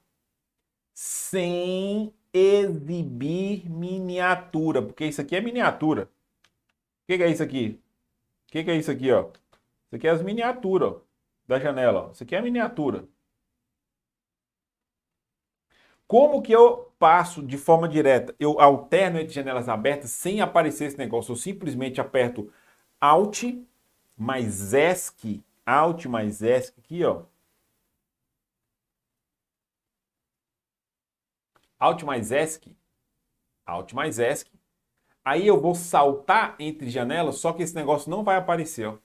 sem exibir miniatura, porque isso aqui é miniatura. O que, que, é isso aqui? O que, que, é isso aqui, ó? Isso aqui é as miniaturas ó, da janela, ó. Isso aqui é a miniatura. Como que eu passo de forma direta. Eu alterno entre janelas abertas sem aparecer esse negócio. Eu simplesmente aperto Alt mais ESC, Alt mais ESC aqui, ó. Alt mais ESC, Alt mais ESC. Aí eu vou saltar entre janelas, só que esse negócio não vai aparecer, ó.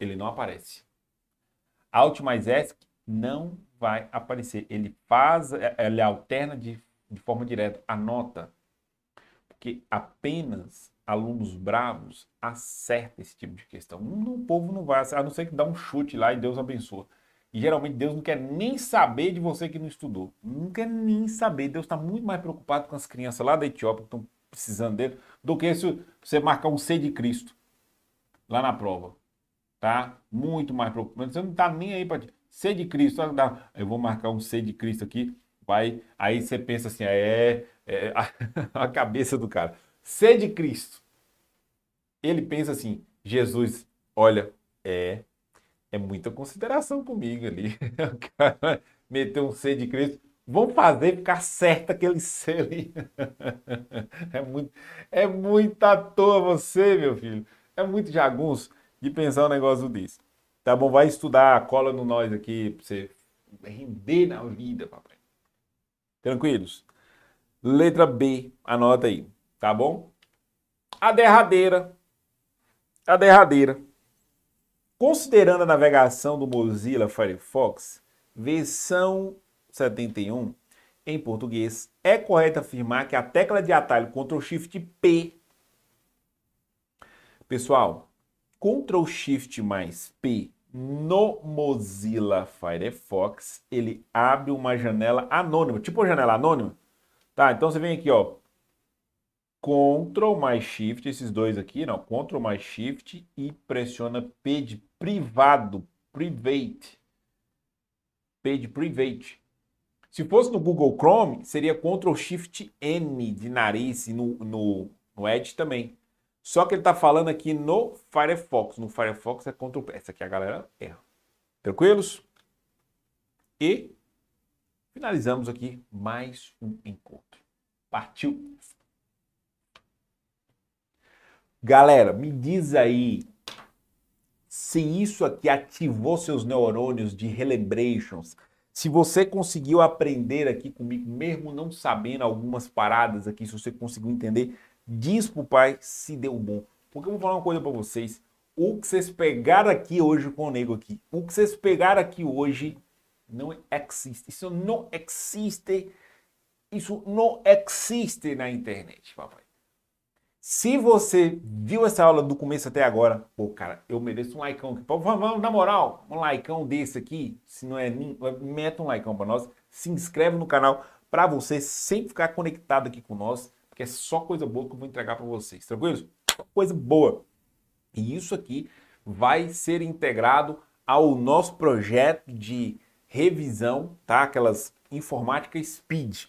Ele não aparece. Alt mais ESC não vai aparecer. Ele faz, é, ele alterna de, de forma direta a nota, porque apenas alunos bravos acertam esse tipo de questão. O povo não vai acertar, a não ser que dá um chute lá e Deus abençoa. E geralmente Deus não quer nem saber de você que não estudou. Não quer nem saber. Deus está muito mais preocupado com as crianças lá da Etiópia que estão precisando dele do que se você marcar um C de Cristo lá na prova. Tá? Muito mais preocupado Você não está nem aí para. C de Cristo. Ah, eu vou marcar um C de Cristo aqui. Vai. Aí você pensa assim, ah, é, é a, a cabeça do cara. C de Cristo. Ele pensa assim, Jesus, olha, é, é muita consideração comigo ali. O cara meteu um C de Cristo. Vou fazer ficar certo aquele ser ali. É muito, é muito à toa você, meu filho. É muito jagunço de pensar um negócio desse. Tá bom, vai estudar, cola no nós aqui pra você render na vida, papai. Tranquilos? Letra B, anota aí, tá bom? A derradeira. A derradeira. Considerando a navegação do Mozilla Firefox, versão 71, em português, é correto afirmar que a tecla de atalho Ctrl Shift P. Pessoal, Ctrl Shift mais P no Mozilla Firefox, ele abre uma janela anônima, tipo uma janela anônima. Tá, então você vem aqui, ó, Ctrl mais Shift, esses dois aqui, não, Ctrl mais Shift e pressiona P de privado, private. P de private. Se fosse no Google Chrome, seria Ctrl Shift N de nariz e no, no, no Edge também. Só que ele está falando aqui no Firefox. No Firefox é Ctrl P. Essa aqui a galera erra. Tranquilos? E finalizamos aqui mais um encontro. Partiu! Galera, me diz aí se isso aqui ativou seus neurônios de relembrations. Se você conseguiu aprender aqui comigo, mesmo não sabendo algumas paradas aqui, se você conseguiu entender diz pro pai se deu bom. Porque eu vou falar uma coisa para vocês. O que vocês pegaram aqui hoje com o nego aqui, o que vocês pegaram aqui hoje não existe. Isso não existe. Isso não existe na internet, papai. Se você viu essa aula do começo até agora, pô, cara, eu mereço um likeão aqui. Vamos, vamos, na moral, um likeão desse aqui, se não é, meta um likeão para nós, se inscreve no canal para você sempre ficar conectado aqui com nós porque é só coisa boa que eu vou entregar para vocês, tranquilo, coisa boa. E isso aqui vai ser integrado ao nosso projeto de revisão, tá? Aquelas informática speed.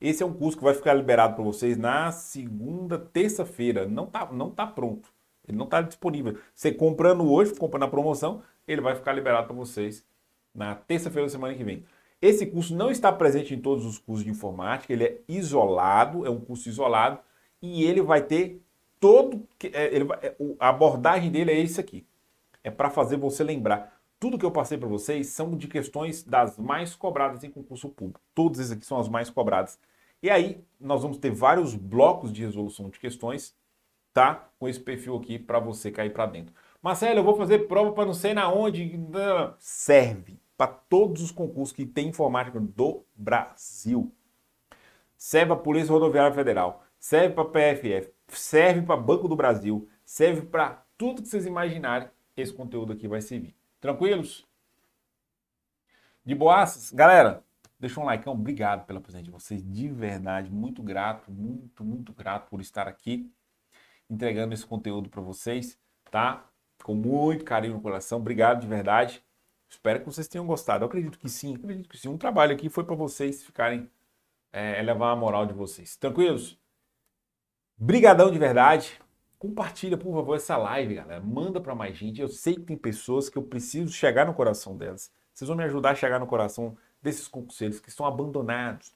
Esse é um curso que vai ficar liberado para vocês na segunda, terça-feira. Não tá, não tá pronto. Ele não está disponível. Você comprando hoje, comprando a promoção, ele vai ficar liberado para vocês na terça-feira da semana que vem. Esse curso não está presente em todos os cursos de informática, ele é isolado, é um curso isolado, e ele vai ter todo. É, ele, é, a abordagem dele é isso aqui. É para fazer você lembrar. Tudo que eu passei para vocês são de questões das mais cobradas em concurso público. Todas essas aqui são as mais cobradas. E aí, nós vamos ter vários blocos de resolução de questões, tá? Com esse perfil aqui para você cair para dentro. Marcelo, eu vou fazer prova para não sei na onde. Né? Serve para todos os concursos que tem informática do Brasil. Serve para Polícia Rodoviária Federal, serve para PFF, serve para Banco do Brasil, serve para tudo que vocês imaginarem, esse conteúdo aqui vai servir. Tranquilos? De boaças? Galera, deixa um like, obrigado pela presença de vocês, de verdade, muito grato, muito, muito grato por estar aqui entregando esse conteúdo para vocês, tá? Com muito carinho no coração, obrigado de verdade. Espero que vocês tenham gostado. Eu acredito que sim, acredito que sim. Um trabalho aqui foi para vocês ficarem, é, elevar é a moral de vocês. Tranquilos? Brigadão de verdade. Compartilha, por favor, essa live, galera. Manda para mais gente. Eu sei que tem pessoas que eu preciso chegar no coração delas. Vocês vão me ajudar a chegar no coração desses concurseiros que estão abandonados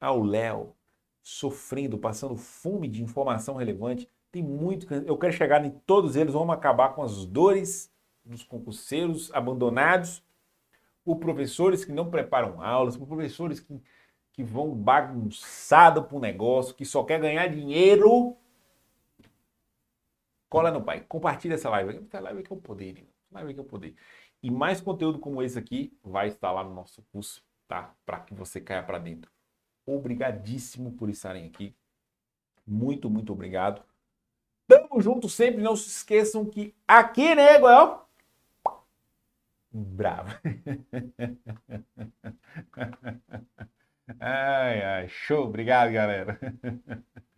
ao ah, léu, sofrendo, passando fome de informação relevante. Tem muito. Eu quero chegar em todos eles, vamos acabar com as dores dos concurseiros abandonados, por professores que não preparam aulas, por professores que, que vão bagunçado para o negócio, que só quer ganhar dinheiro. Cola no pai, compartilha essa live. Essa live aqui é o poder, hein? Né? live aqui é o poder. E mais conteúdo como esse aqui vai estar lá no nosso curso, tá? Para que você caia para dentro. Obrigadíssimo por estarem aqui. Muito, muito obrigado. Tamo junto sempre. Não se esqueçam que aqui, nego, né, bravo. Ai, ai, show, obrigado, galera.